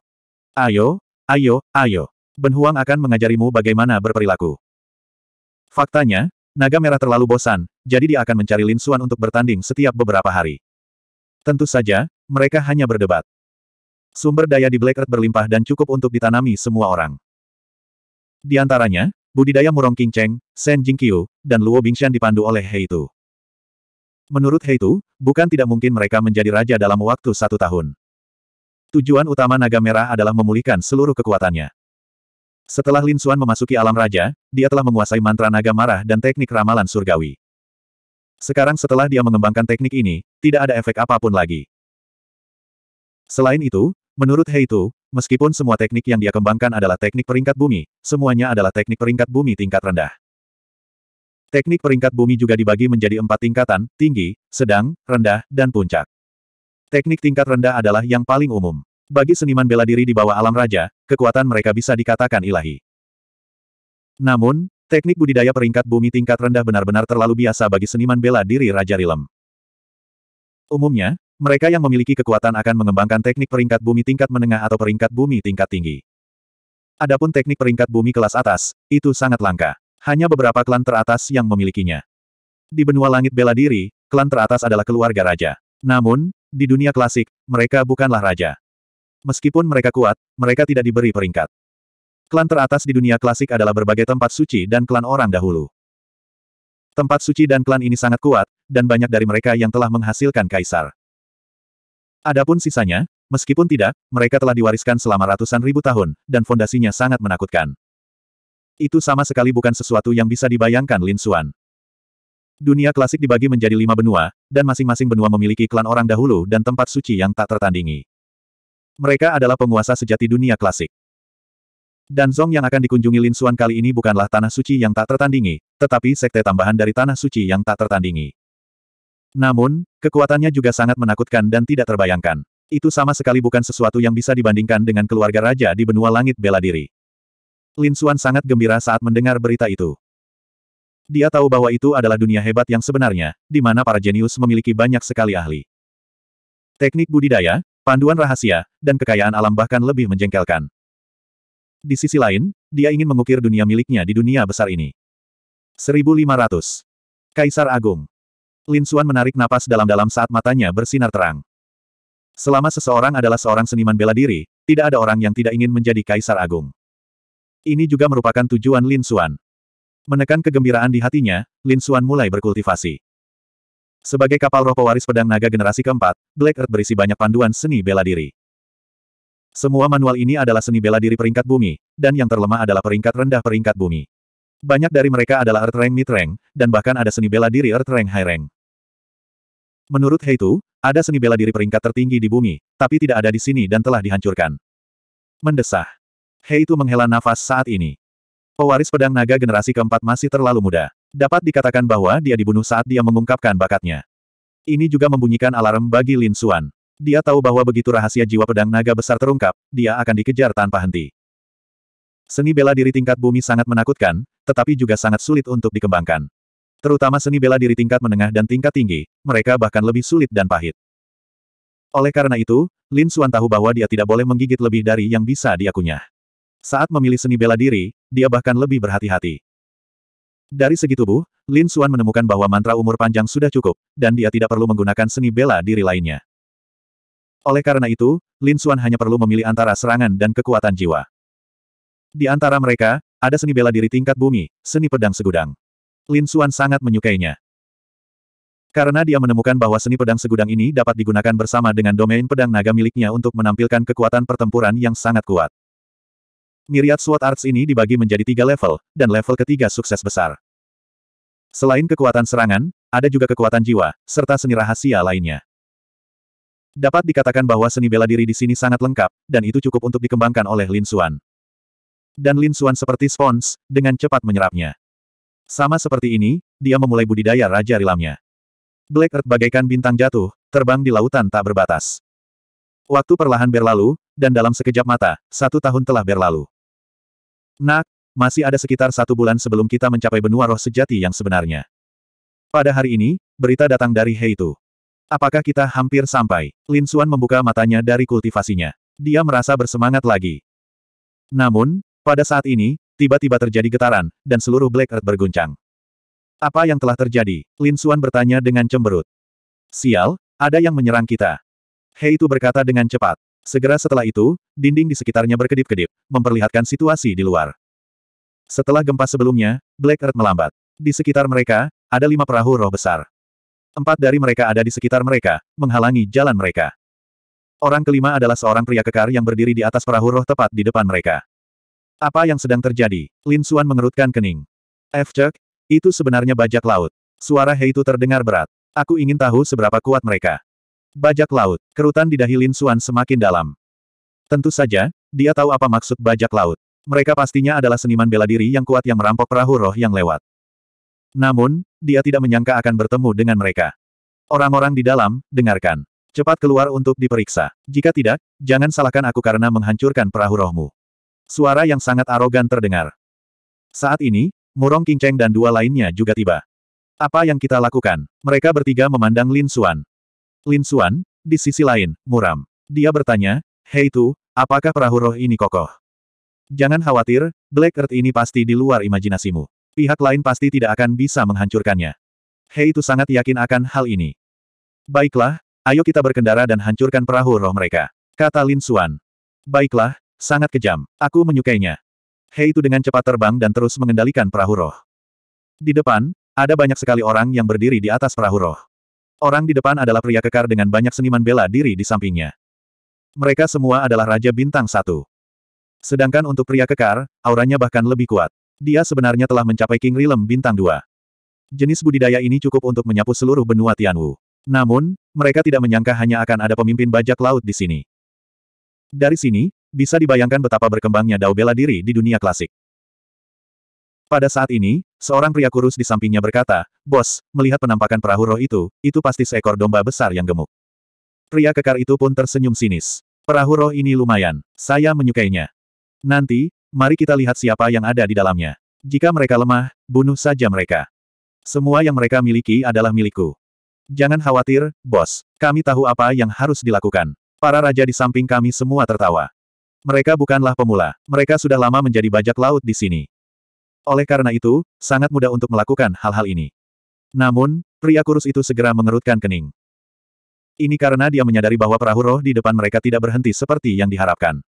Ayo, ayo, ayo. Ben Huang akan mengajarimu bagaimana berperilaku. Faktanya, naga merah terlalu bosan, jadi dia akan mencari Lin Xuan untuk bertanding setiap beberapa hari. Tentu saja, mereka hanya berdebat. Sumber daya di Black Earth berlimpah dan cukup untuk ditanami semua orang. Di antaranya, budidaya murong King Cheng, Shen Jingqiu, dan Luo Bingshan dipandu oleh Hei Tu. Menurut Heitu, bukan tidak mungkin mereka menjadi raja dalam waktu satu tahun. Tujuan utama naga merah adalah memulihkan seluruh kekuatannya. Setelah Lin Xuan memasuki alam raja, dia telah menguasai mantra naga marah dan teknik ramalan surgawi. Sekarang setelah dia mengembangkan teknik ini, tidak ada efek apapun lagi. Selain itu, menurut Heitu, meskipun semua teknik yang dia kembangkan adalah teknik peringkat bumi, semuanya adalah teknik peringkat bumi tingkat rendah. Teknik peringkat bumi juga dibagi menjadi empat tingkatan, tinggi, sedang, rendah, dan puncak. Teknik tingkat rendah adalah yang paling umum. Bagi seniman bela diri di bawah alam raja, kekuatan mereka bisa dikatakan ilahi. Namun, teknik budidaya peringkat bumi tingkat rendah benar-benar terlalu biasa bagi seniman bela diri Raja Rilem. Umumnya, mereka yang memiliki kekuatan akan mengembangkan teknik peringkat bumi tingkat menengah atau peringkat bumi tingkat tinggi. Adapun teknik peringkat bumi kelas atas, itu sangat langka. Hanya beberapa klan teratas yang memilikinya. Di benua langit bela diri, klan teratas adalah keluarga raja. Namun, di dunia klasik, mereka bukanlah raja. Meskipun mereka kuat, mereka tidak diberi peringkat. Klan teratas di dunia klasik adalah berbagai tempat suci dan klan orang dahulu. Tempat suci dan klan ini sangat kuat, dan banyak dari mereka yang telah menghasilkan kaisar. Adapun sisanya, meskipun tidak, mereka telah diwariskan selama ratusan ribu tahun, dan fondasinya sangat menakutkan. Itu sama sekali bukan sesuatu yang bisa dibayangkan Lin Xuan. Dunia klasik dibagi menjadi lima benua, dan masing-masing benua memiliki klan orang dahulu dan tempat suci yang tak tertandingi. Mereka adalah penguasa sejati dunia klasik. Dan Zong yang akan dikunjungi Lin Xuan kali ini bukanlah tanah suci yang tak tertandingi, tetapi sekte tambahan dari tanah suci yang tak tertandingi. Namun, kekuatannya juga sangat menakutkan dan tidak terbayangkan. Itu sama sekali bukan sesuatu yang bisa dibandingkan dengan keluarga raja di benua langit bela diri. Lin Xuan sangat gembira saat mendengar berita itu. Dia tahu bahwa itu adalah dunia hebat yang sebenarnya, di mana para jenius memiliki banyak sekali ahli. Teknik budidaya, panduan rahasia, dan kekayaan alam bahkan lebih menjengkelkan. Di sisi lain, dia ingin mengukir dunia miliknya di dunia besar ini. 1500. Kaisar Agung. Lin Xuan menarik napas dalam-dalam saat matanya bersinar terang. Selama seseorang adalah seorang seniman bela diri, tidak ada orang yang tidak ingin menjadi kaisar agung. Ini juga merupakan tujuan Lin Xuan. Menekan kegembiraan di hatinya, Lin Xuan mulai berkultivasi. Sebagai kapal roh pewaris pedang naga generasi keempat, Black Earth berisi banyak panduan seni bela diri. Semua manual ini adalah seni bela diri peringkat bumi, dan yang terlemah adalah peringkat rendah peringkat bumi. Banyak dari mereka adalah Earth Rank Mid Rank, dan bahkan ada seni bela diri Earth Rank High Rank. Menurut Heitu, ada seni bela diri peringkat tertinggi di bumi, tapi tidak ada di sini dan telah dihancurkan. Mendesah. Hei itu menghela nafas saat ini. Pewaris pedang naga generasi keempat masih terlalu muda. Dapat dikatakan bahwa dia dibunuh saat dia mengungkapkan bakatnya. Ini juga membunyikan alarm bagi Lin Xuan. Dia tahu bahwa begitu rahasia jiwa pedang naga besar terungkap, dia akan dikejar tanpa henti. Seni bela diri tingkat bumi sangat menakutkan, tetapi juga sangat sulit untuk dikembangkan. Terutama seni bela diri tingkat menengah dan tingkat tinggi, mereka bahkan lebih sulit dan pahit. Oleh karena itu, Lin Xuan tahu bahwa dia tidak boleh menggigit lebih dari yang bisa dia saat memilih seni bela diri, dia bahkan lebih berhati-hati. Dari segi tubuh, Lin Xuan menemukan bahwa mantra umur panjang sudah cukup, dan dia tidak perlu menggunakan seni bela diri lainnya. Oleh karena itu, Lin Xuan hanya perlu memilih antara serangan dan kekuatan jiwa. Di antara mereka, ada seni bela diri tingkat bumi, seni pedang segudang. Lin Xuan sangat menyukainya. Karena dia menemukan bahwa seni pedang segudang ini dapat digunakan bersama dengan domain pedang naga miliknya untuk menampilkan kekuatan pertempuran yang sangat kuat. Myriad Sword Arts ini dibagi menjadi tiga level, dan level ketiga sukses besar. Selain kekuatan serangan, ada juga kekuatan jiwa, serta seni rahasia lainnya. Dapat dikatakan bahwa seni bela diri di sini sangat lengkap, dan itu cukup untuk dikembangkan oleh Lin Xuan. Dan Lin Xuan seperti spons, dengan cepat menyerapnya. Sama seperti ini, dia memulai budidaya Raja Rilamnya. Black Earth bagaikan bintang jatuh, terbang di lautan tak berbatas. Waktu perlahan berlalu, dan dalam sekejap mata, satu tahun telah berlalu. Nak, masih ada sekitar satu bulan sebelum kita mencapai benua roh sejati yang sebenarnya. Pada hari ini, berita datang dari Heitu. Apakah kita hampir sampai? Lin Xuan membuka matanya dari kultivasinya. Dia merasa bersemangat lagi. Namun, pada saat ini, tiba-tiba terjadi getaran, dan seluruh Black Earth berguncang. Apa yang telah terjadi? Lin Xuan bertanya dengan cemberut. Sial, ada yang menyerang kita. Heitu berkata dengan cepat. Segera setelah itu, dinding di sekitarnya berkedip-kedip, memperlihatkan situasi di luar. Setelah gempa sebelumnya, Black Earth melambat. Di sekitar mereka, ada lima perahu roh besar. Empat dari mereka ada di sekitar mereka, menghalangi jalan mereka. Orang kelima adalah seorang pria kekar yang berdiri di atas perahu roh tepat di depan mereka. Apa yang sedang terjadi? Lin Suan mengerutkan kening. F. Cek, itu sebenarnya bajak laut. Suara itu terdengar berat. Aku ingin tahu seberapa kuat mereka. Bajak laut. Kerutan di dahi Lin Xuan semakin dalam. Tentu saja, dia tahu apa maksud bajak laut. Mereka pastinya adalah seniman bela diri yang kuat yang merampok perahu roh yang lewat. Namun, dia tidak menyangka akan bertemu dengan mereka. Orang-orang di dalam, dengarkan. Cepat keluar untuk diperiksa. Jika tidak, jangan salahkan aku karena menghancurkan perahu rohmu. Suara yang sangat arogan terdengar. Saat ini, Murong Kinceng dan dua lainnya juga tiba. Apa yang kita lakukan? Mereka bertiga memandang Lin Xuan. Lin Suan, di sisi lain, muram. Dia bertanya, Hei Tu, apakah perahu roh ini kokoh? Jangan khawatir, Black Earth ini pasti di luar imajinasimu. Pihak lain pasti tidak akan bisa menghancurkannya. Hei Tu sangat yakin akan hal ini. Baiklah, ayo kita berkendara dan hancurkan perahu roh mereka. Kata Lin Suan. Baiklah, sangat kejam. Aku menyukainya. Hei Tu dengan cepat terbang dan terus mengendalikan perahu roh. Di depan, ada banyak sekali orang yang berdiri di atas perahu roh. Orang di depan adalah pria kekar dengan banyak seniman bela diri di sampingnya. Mereka semua adalah Raja Bintang Satu. Sedangkan untuk pria kekar, auranya bahkan lebih kuat. Dia sebenarnya telah mencapai King Rilem Bintang dua. Jenis budidaya ini cukup untuk menyapu seluruh benua Tianwu. Namun, mereka tidak menyangka hanya akan ada pemimpin bajak laut di sini. Dari sini, bisa dibayangkan betapa berkembangnya dao bela diri di dunia klasik. Pada saat ini, seorang pria kurus di sampingnya berkata, Bos, melihat penampakan perahu roh itu, itu pasti seekor domba besar yang gemuk. Pria kekar itu pun tersenyum sinis. Perahu roh ini lumayan, saya menyukainya. Nanti, mari kita lihat siapa yang ada di dalamnya. Jika mereka lemah, bunuh saja mereka. Semua yang mereka miliki adalah milikku. Jangan khawatir, bos. Kami tahu apa yang harus dilakukan. Para raja di samping kami semua tertawa. Mereka bukanlah pemula. Mereka sudah lama menjadi bajak laut di sini. Oleh karena itu, sangat mudah untuk melakukan hal-hal ini. Namun, pria kurus itu segera mengerutkan kening. Ini karena dia menyadari bahwa perahu roh di depan mereka tidak berhenti seperti yang diharapkan.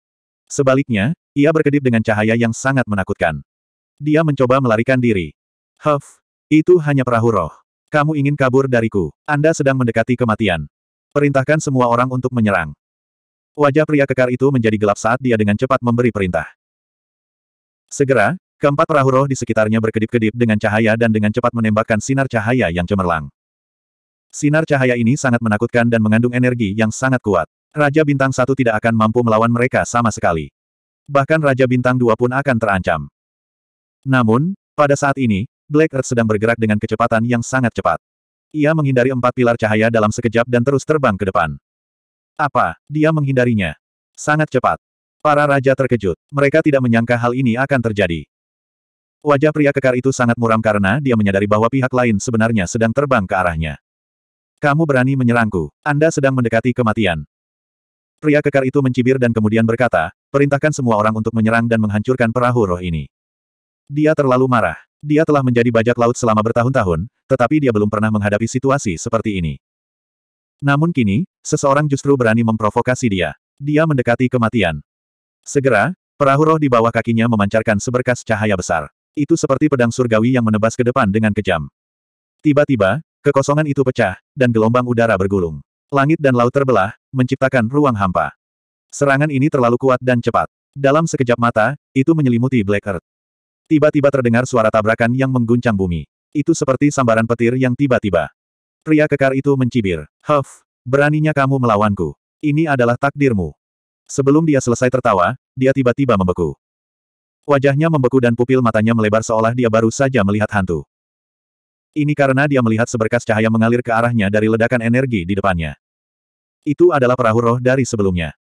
Sebaliknya, ia berkedip dengan cahaya yang sangat menakutkan. Dia mencoba melarikan diri. Huff, itu hanya perahu roh. Kamu ingin kabur dariku. Anda sedang mendekati kematian. Perintahkan semua orang untuk menyerang. Wajah pria kekar itu menjadi gelap saat dia dengan cepat memberi perintah. Segera, Keempat perahu roh di sekitarnya berkedip-kedip dengan cahaya dan dengan cepat menembakkan sinar cahaya yang cemerlang. Sinar cahaya ini sangat menakutkan dan mengandung energi yang sangat kuat. Raja Bintang satu tidak akan mampu melawan mereka sama sekali. Bahkan Raja Bintang dua pun akan terancam. Namun, pada saat ini, Black Earth sedang bergerak dengan kecepatan yang sangat cepat. Ia menghindari empat pilar cahaya dalam sekejap dan terus terbang ke depan. Apa? Dia menghindarinya. Sangat cepat. Para raja terkejut. Mereka tidak menyangka hal ini akan terjadi. Wajah pria kekar itu sangat muram karena dia menyadari bahwa pihak lain sebenarnya sedang terbang ke arahnya. Kamu berani menyerangku. Anda sedang mendekati kematian. Pria kekar itu mencibir dan kemudian berkata, perintahkan semua orang untuk menyerang dan menghancurkan perahu roh ini. Dia terlalu marah. Dia telah menjadi bajak laut selama bertahun-tahun, tetapi dia belum pernah menghadapi situasi seperti ini. Namun kini, seseorang justru berani memprovokasi dia. Dia mendekati kematian. Segera, perahu roh di bawah kakinya memancarkan seberkas cahaya besar. Itu seperti pedang surgawi yang menebas ke depan dengan kejam. Tiba-tiba, kekosongan itu pecah, dan gelombang udara bergulung. Langit dan laut terbelah, menciptakan ruang hampa. Serangan ini terlalu kuat dan cepat. Dalam sekejap mata, itu menyelimuti Black Earth. Tiba-tiba terdengar suara tabrakan yang mengguncang bumi. Itu seperti sambaran petir yang tiba-tiba. Pria kekar itu mencibir. Huff, beraninya kamu melawanku. Ini adalah takdirmu. Sebelum dia selesai tertawa, dia tiba-tiba membeku. Wajahnya membeku dan pupil matanya melebar seolah dia baru saja melihat hantu. Ini karena dia melihat seberkas cahaya mengalir ke arahnya dari ledakan energi di depannya. Itu adalah perahu roh dari sebelumnya.